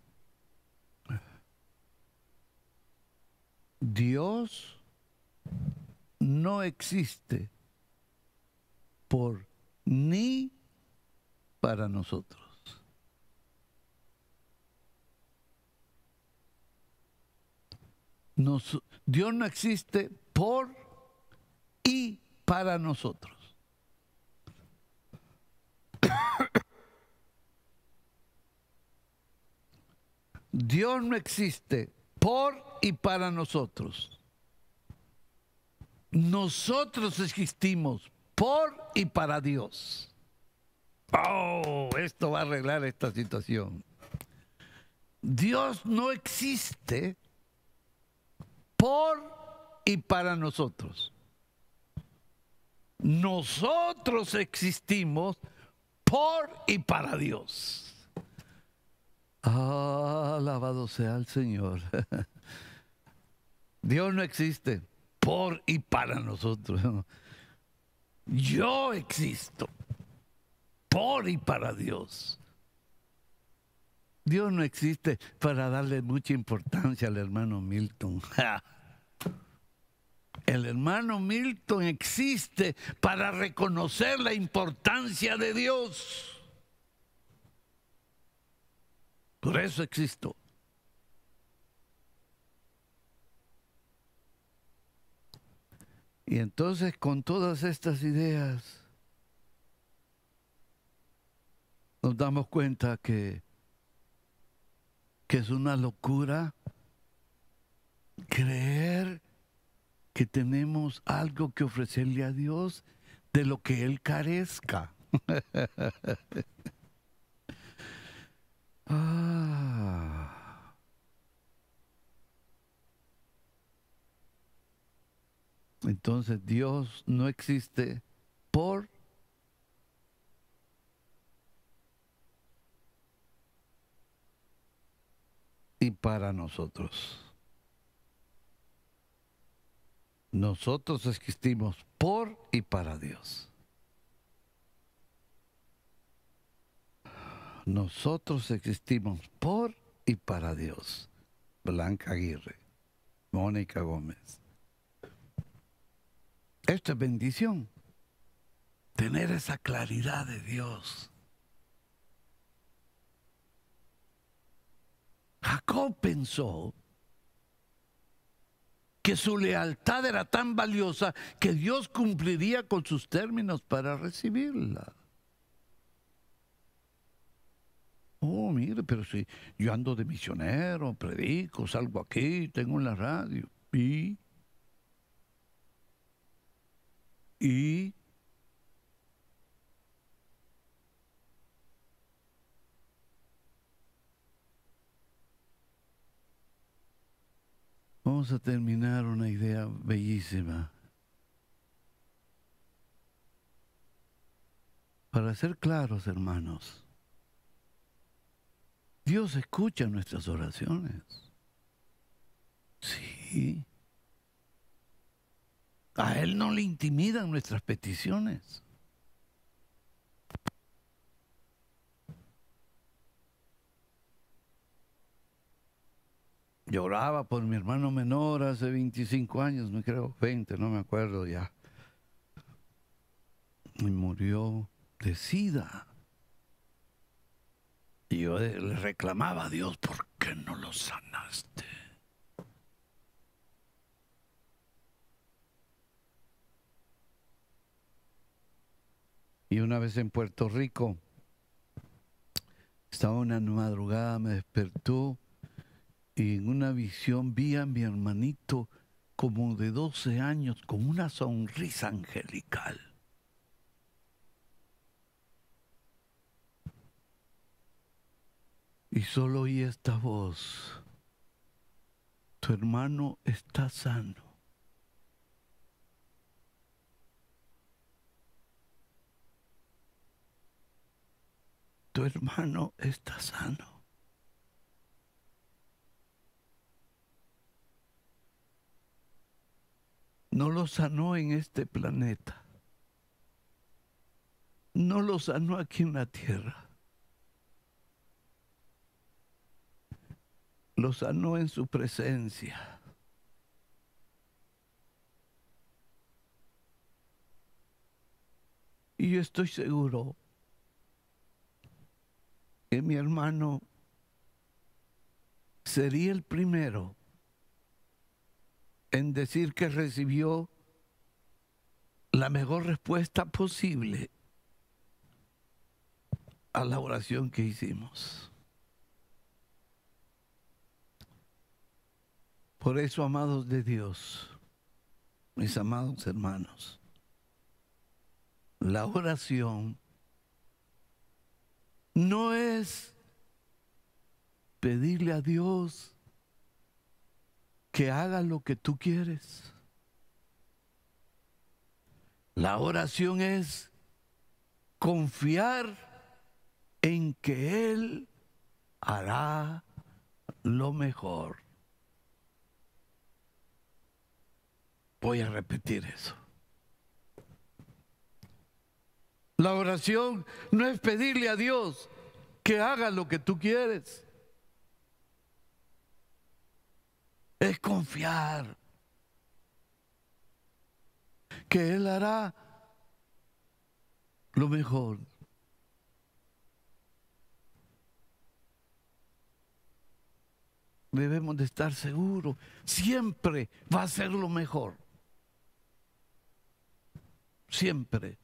Dios no existe por ni para nosotros. Dios no existe por y para nosotros. Dios no existe por y para nosotros. Nosotros existimos por y para Dios. Oh, esto va a arreglar esta situación. Dios no existe por y para nosotros. Nosotros existimos por y para Dios. alabado sea el Señor. [LAUGHS] Dios no existe por y para nosotros. Yo existo por y para Dios. Dios no existe para darle mucha importancia al hermano Milton. [LAUGHS] El hermano Milton existe para reconocer la importancia de Dios. Por eso existo. Y entonces con todas estas ideas nos damos cuenta que que es una locura creer que tenemos algo que ofrecerle a Dios de lo que Él carezca. [LAUGHS] Ah. Entonces Dios no existe para nosotros. Nosotros existimos por y para Dios. Nosotros existimos por y para Dios. Blanca Aguirre, Mónica Gómez. Esto es bendición. Tener esa claridad de Dios. Jacob pensó que su lealtad era tan valiosa que Dios cumpliría con sus términos para recibirla. Oh, mire, pero si yo ando de misionero, predico, salgo aquí, tengo la radio. Y. Y. Vamos a terminar una idea bellísima. Para ser claros, hermanos, Dios escucha nuestras oraciones. Sí. A Él no le intimidan nuestras peticiones. lloraba por mi hermano menor hace 25 años, no creo, 20, no me acuerdo ya. Y murió de sida. Y yo le reclamaba a Dios, ¿por qué no lo sanaste? Y una vez en Puerto Rico, estaba una madrugada, me despertó y en una visión vi a mi hermanito como de 12 años con una sonrisa angelical. Y solo oí esta voz, tu hermano está sano. Tu hermano está sano. no lo sanó en este planeta. No lo sanó aquí en la tierra. Lo sanó en su presencia. Y yo estoy seguro que mi hermano sería el primero en decir que recibió la mejor respuesta posible a la oración que hicimos. Por eso, amados de Dios, mis amados hermanos, la oración no es pedirle a Dios que haga lo que tú quieres. La oración es confiar en que Él hará lo mejor. Voy a repetir eso. La oración no es pedirle a Dios que haga lo que tú quieres. es confiar que Él hará lo mejor. Debemos de estar seguros, siempre va a ser lo mejor. Siempre.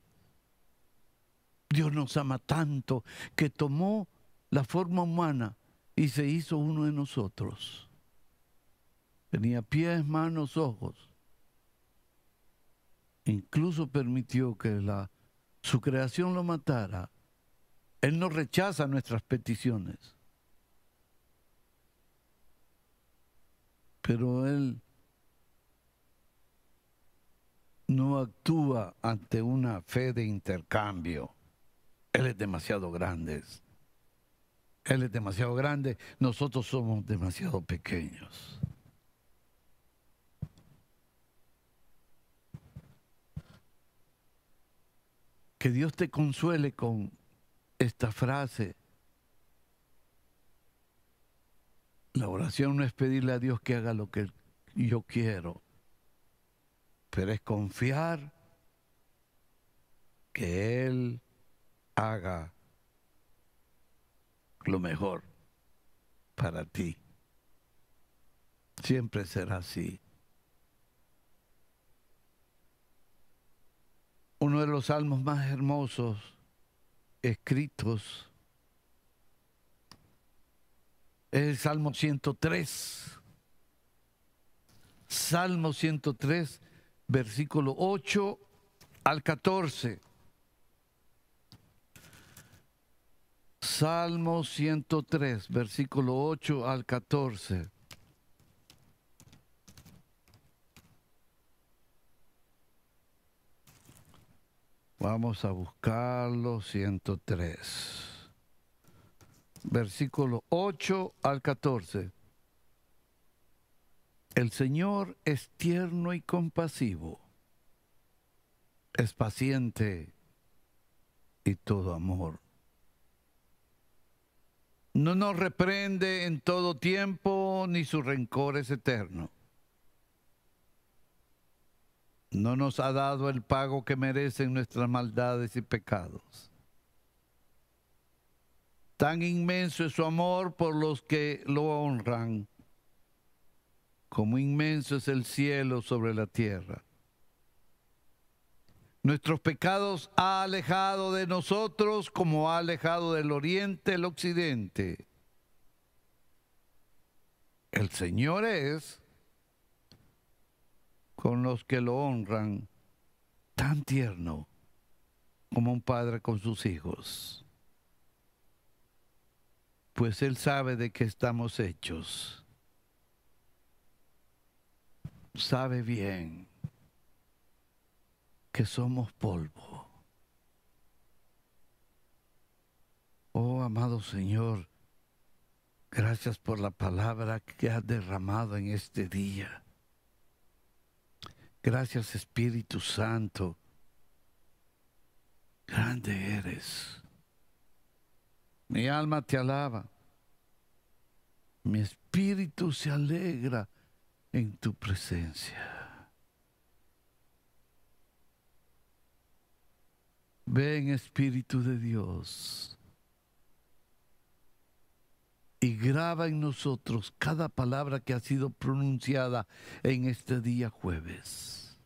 Dios nos ama tanto que tomó la forma humana y se hizo uno de nosotros. Tenía pies, manos, ojos. Incluso permitió que la, su creación lo matara. Él no rechaza nuestras peticiones. Pero Él no actúa ante una fe de intercambio. Él es demasiado grande. Él es demasiado grande, nosotros somos demasiado pequeños. que Dios te consuele con esta frase. La oración no es pedirle a Dios que haga lo que yo quiero, pero es confiar que Él haga lo mejor para ti. Siempre será así. uno de los salmos más hermosos escritos es el Salmo 103. Salmo 103, versículo 8 al 14. Salmo 103, versículo 8 al 14. Vamos a buscarlo, 103. Versículo 8 al 14. El Señor es tierno y compasivo, es paciente y todo amor. No nos reprende en todo tiempo, ni su rencor es eterno no nos ha dado el pago que merecen nuestras maldades y pecados. Tan inmenso es su amor por los que lo honran, como inmenso es el cielo sobre la tierra. Nuestros pecados ha alejado de nosotros como ha alejado del oriente el occidente. El Señor es con los que lo honran, tan tierno como un padre con sus hijos. Pues Él sabe de qué estamos hechos. Sabe bien que somos polvo. Oh amado Señor, gracias por la palabra que has derramado en este día. Gracias Espíritu Santo. Grande eres. Mi alma te alaba. Mi espíritu se alegra en tu presencia. Ven Espíritu de Dios y graba en nosotros cada palabra que ha sido pronunciada en este día jueves.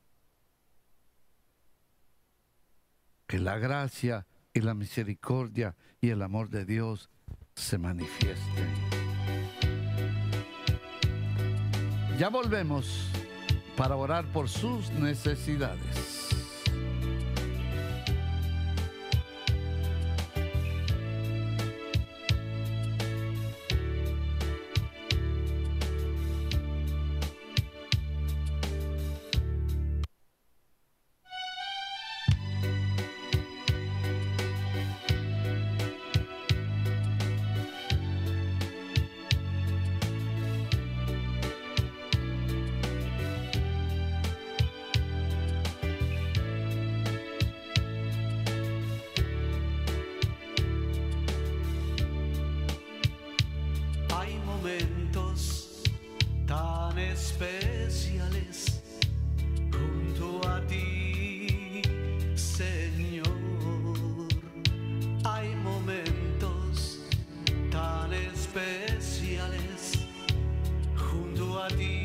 Que la gracia y la misericordia y el amor de Dios se manifiesten. Ya volvemos para orar por sus necesidades. a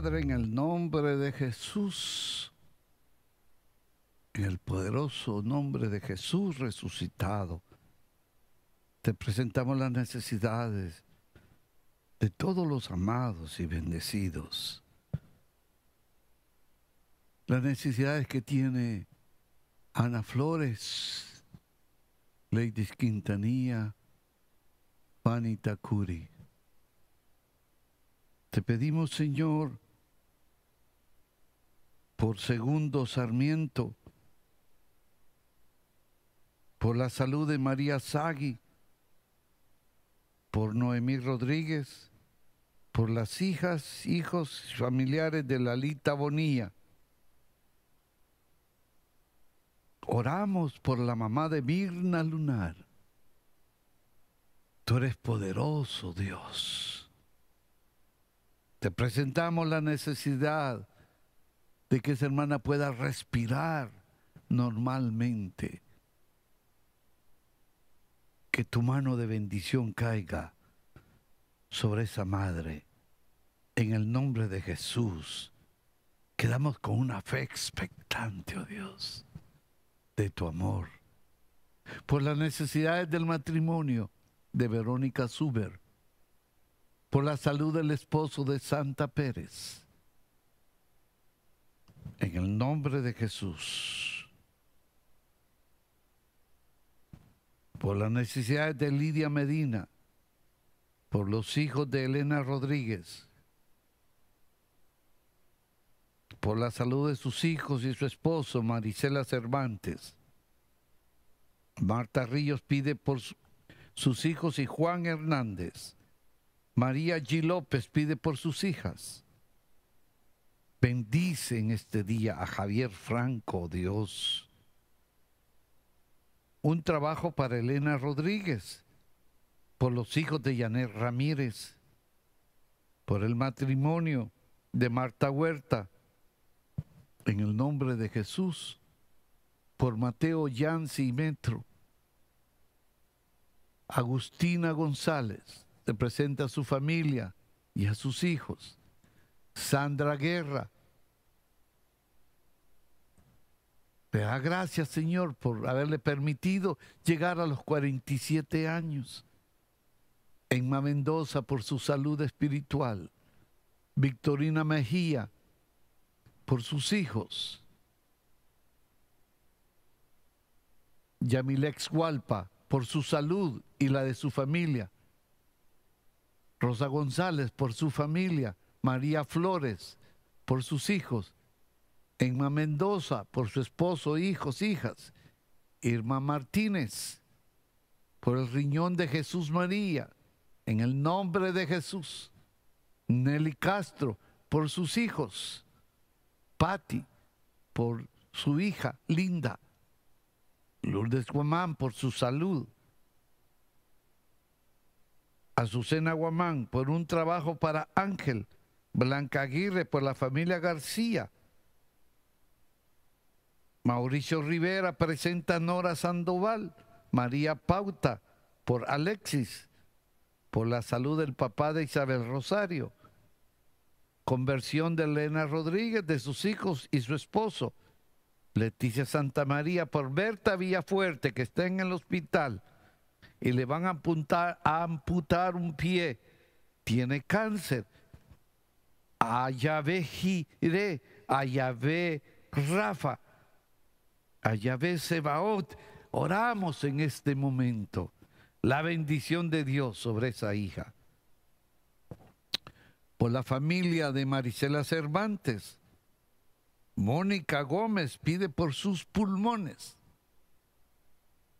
Padre, en el nombre de Jesús, en el poderoso nombre de Jesús resucitado, te presentamos las necesidades de todos los amados y bendecidos. Las necesidades que tiene Ana Flores, Lady Quintanilla, Fanny Takuri. Te pedimos, Señor, por Segundo Sarmiento, por la salud de María Zagui, por Noemí Rodríguez, por las hijas, hijos, familiares de Lalita Bonilla. Oramos por la mamá de Mirna Lunar. Tú eres poderoso, Dios. Te presentamos la necesidad de que esa hermana pueda respirar normalmente. Que tu mano de bendición caiga sobre esa madre. En el nombre de Jesús, quedamos con una fe expectante, oh Dios, de tu amor. Por las necesidades del matrimonio de Verónica Zuber, por la salud del esposo de Santa Pérez, en el nombre de Jesús. Por las necesidades de Lidia Medina, por los hijos de Elena Rodríguez, por la salud de sus hijos y su esposo, Marisela Cervantes. Marta Ríos pide por sus hijos y Juan Hernández. María G. López pide por sus hijas. Bendice en este día a Javier Franco, Dios. Un trabajo para Elena Rodríguez, por los hijos de Janet Ramírez, por el matrimonio de Marta Huerta, en el nombre de Jesús, por Mateo Yancy y Metro. Agustina González representa presenta a su familia y a sus hijos. Sandra Guerra. Te da gracias, Señor, por haberle permitido llegar a los 47 años. Emma Mendoza por su salud espiritual. Victorina Mejía por sus hijos. Yamilex Hualpa por su salud y la de su familia. Rosa González por su familia. María Flores por sus hijos, Emma Mendoza por su esposo, hijos, hijas, Irma Martínez por el riñón de Jesús María, en el nombre de Jesús, Nelly Castro por sus hijos, Patti por su hija Linda, Lourdes Guamán por su salud, Azucena Guamán por un trabajo para Ángel Blanca Aguirre por pues la familia García. Mauricio Rivera presenta a Nora Sandoval. María Pauta por Alexis, por la salud del papá de Isabel Rosario. Conversión de Elena Rodríguez, de sus hijos y su esposo. Leticia Santa María por Berta Villafuerte, que está en el hospital y le van a, a amputar un pie. Tiene cáncer a Yahvé Jiré, Rafa, a Sebaot. Oramos en este momento la bendición de Dios sobre esa hija. Por la familia de Marisela Cervantes, Mónica Gómez pide por sus pulmones.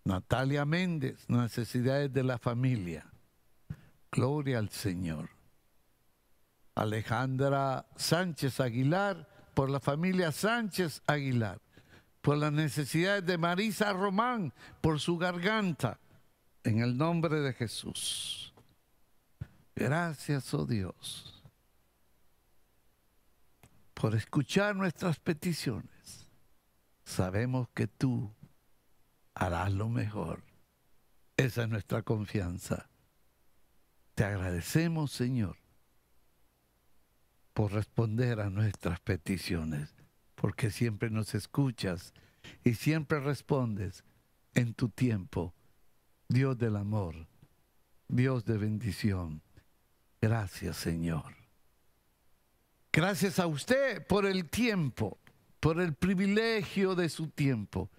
Natalia Méndez, necesidades de la familia. Gloria al Señor. Alejandra Sánchez Aguilar, por la familia Sánchez Aguilar, por las necesidades de Marisa Román, por su garganta, en el nombre de Jesús. Gracias, oh Dios, por escuchar nuestras peticiones. Sabemos que tú harás lo mejor. Esa es nuestra confianza. Te agradecemos, Señor por responder a nuestras peticiones, porque siempre nos escuchas y siempre respondes en tu tiempo. Dios del amor, Dios de bendición. Gracias Señor. Gracias a usted por el tiempo, por el privilegio de su tiempo.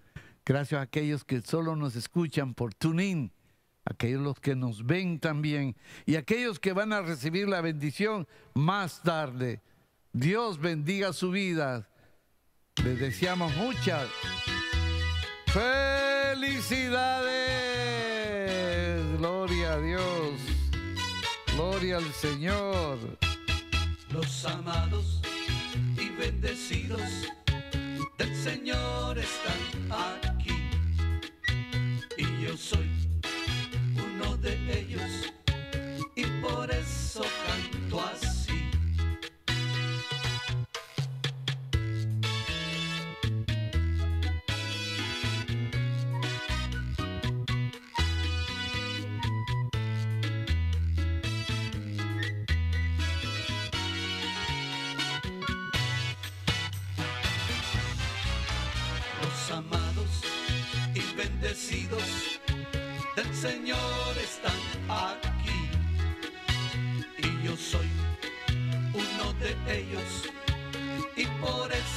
Gracias a aquellos que solo nos escuchan por tuning aquellos que nos ven también y aquellos que van a recibir la bendición más tarde. Dios bendiga su vida. Les deseamos muchas felicidades. Gloria a Dios. Gloria al Señor. Los amados y bendecidos del Señor están aquí. Y yo soy de ellos y por eso canto así. Los amados y bendecidos del Señor. ellos y por eso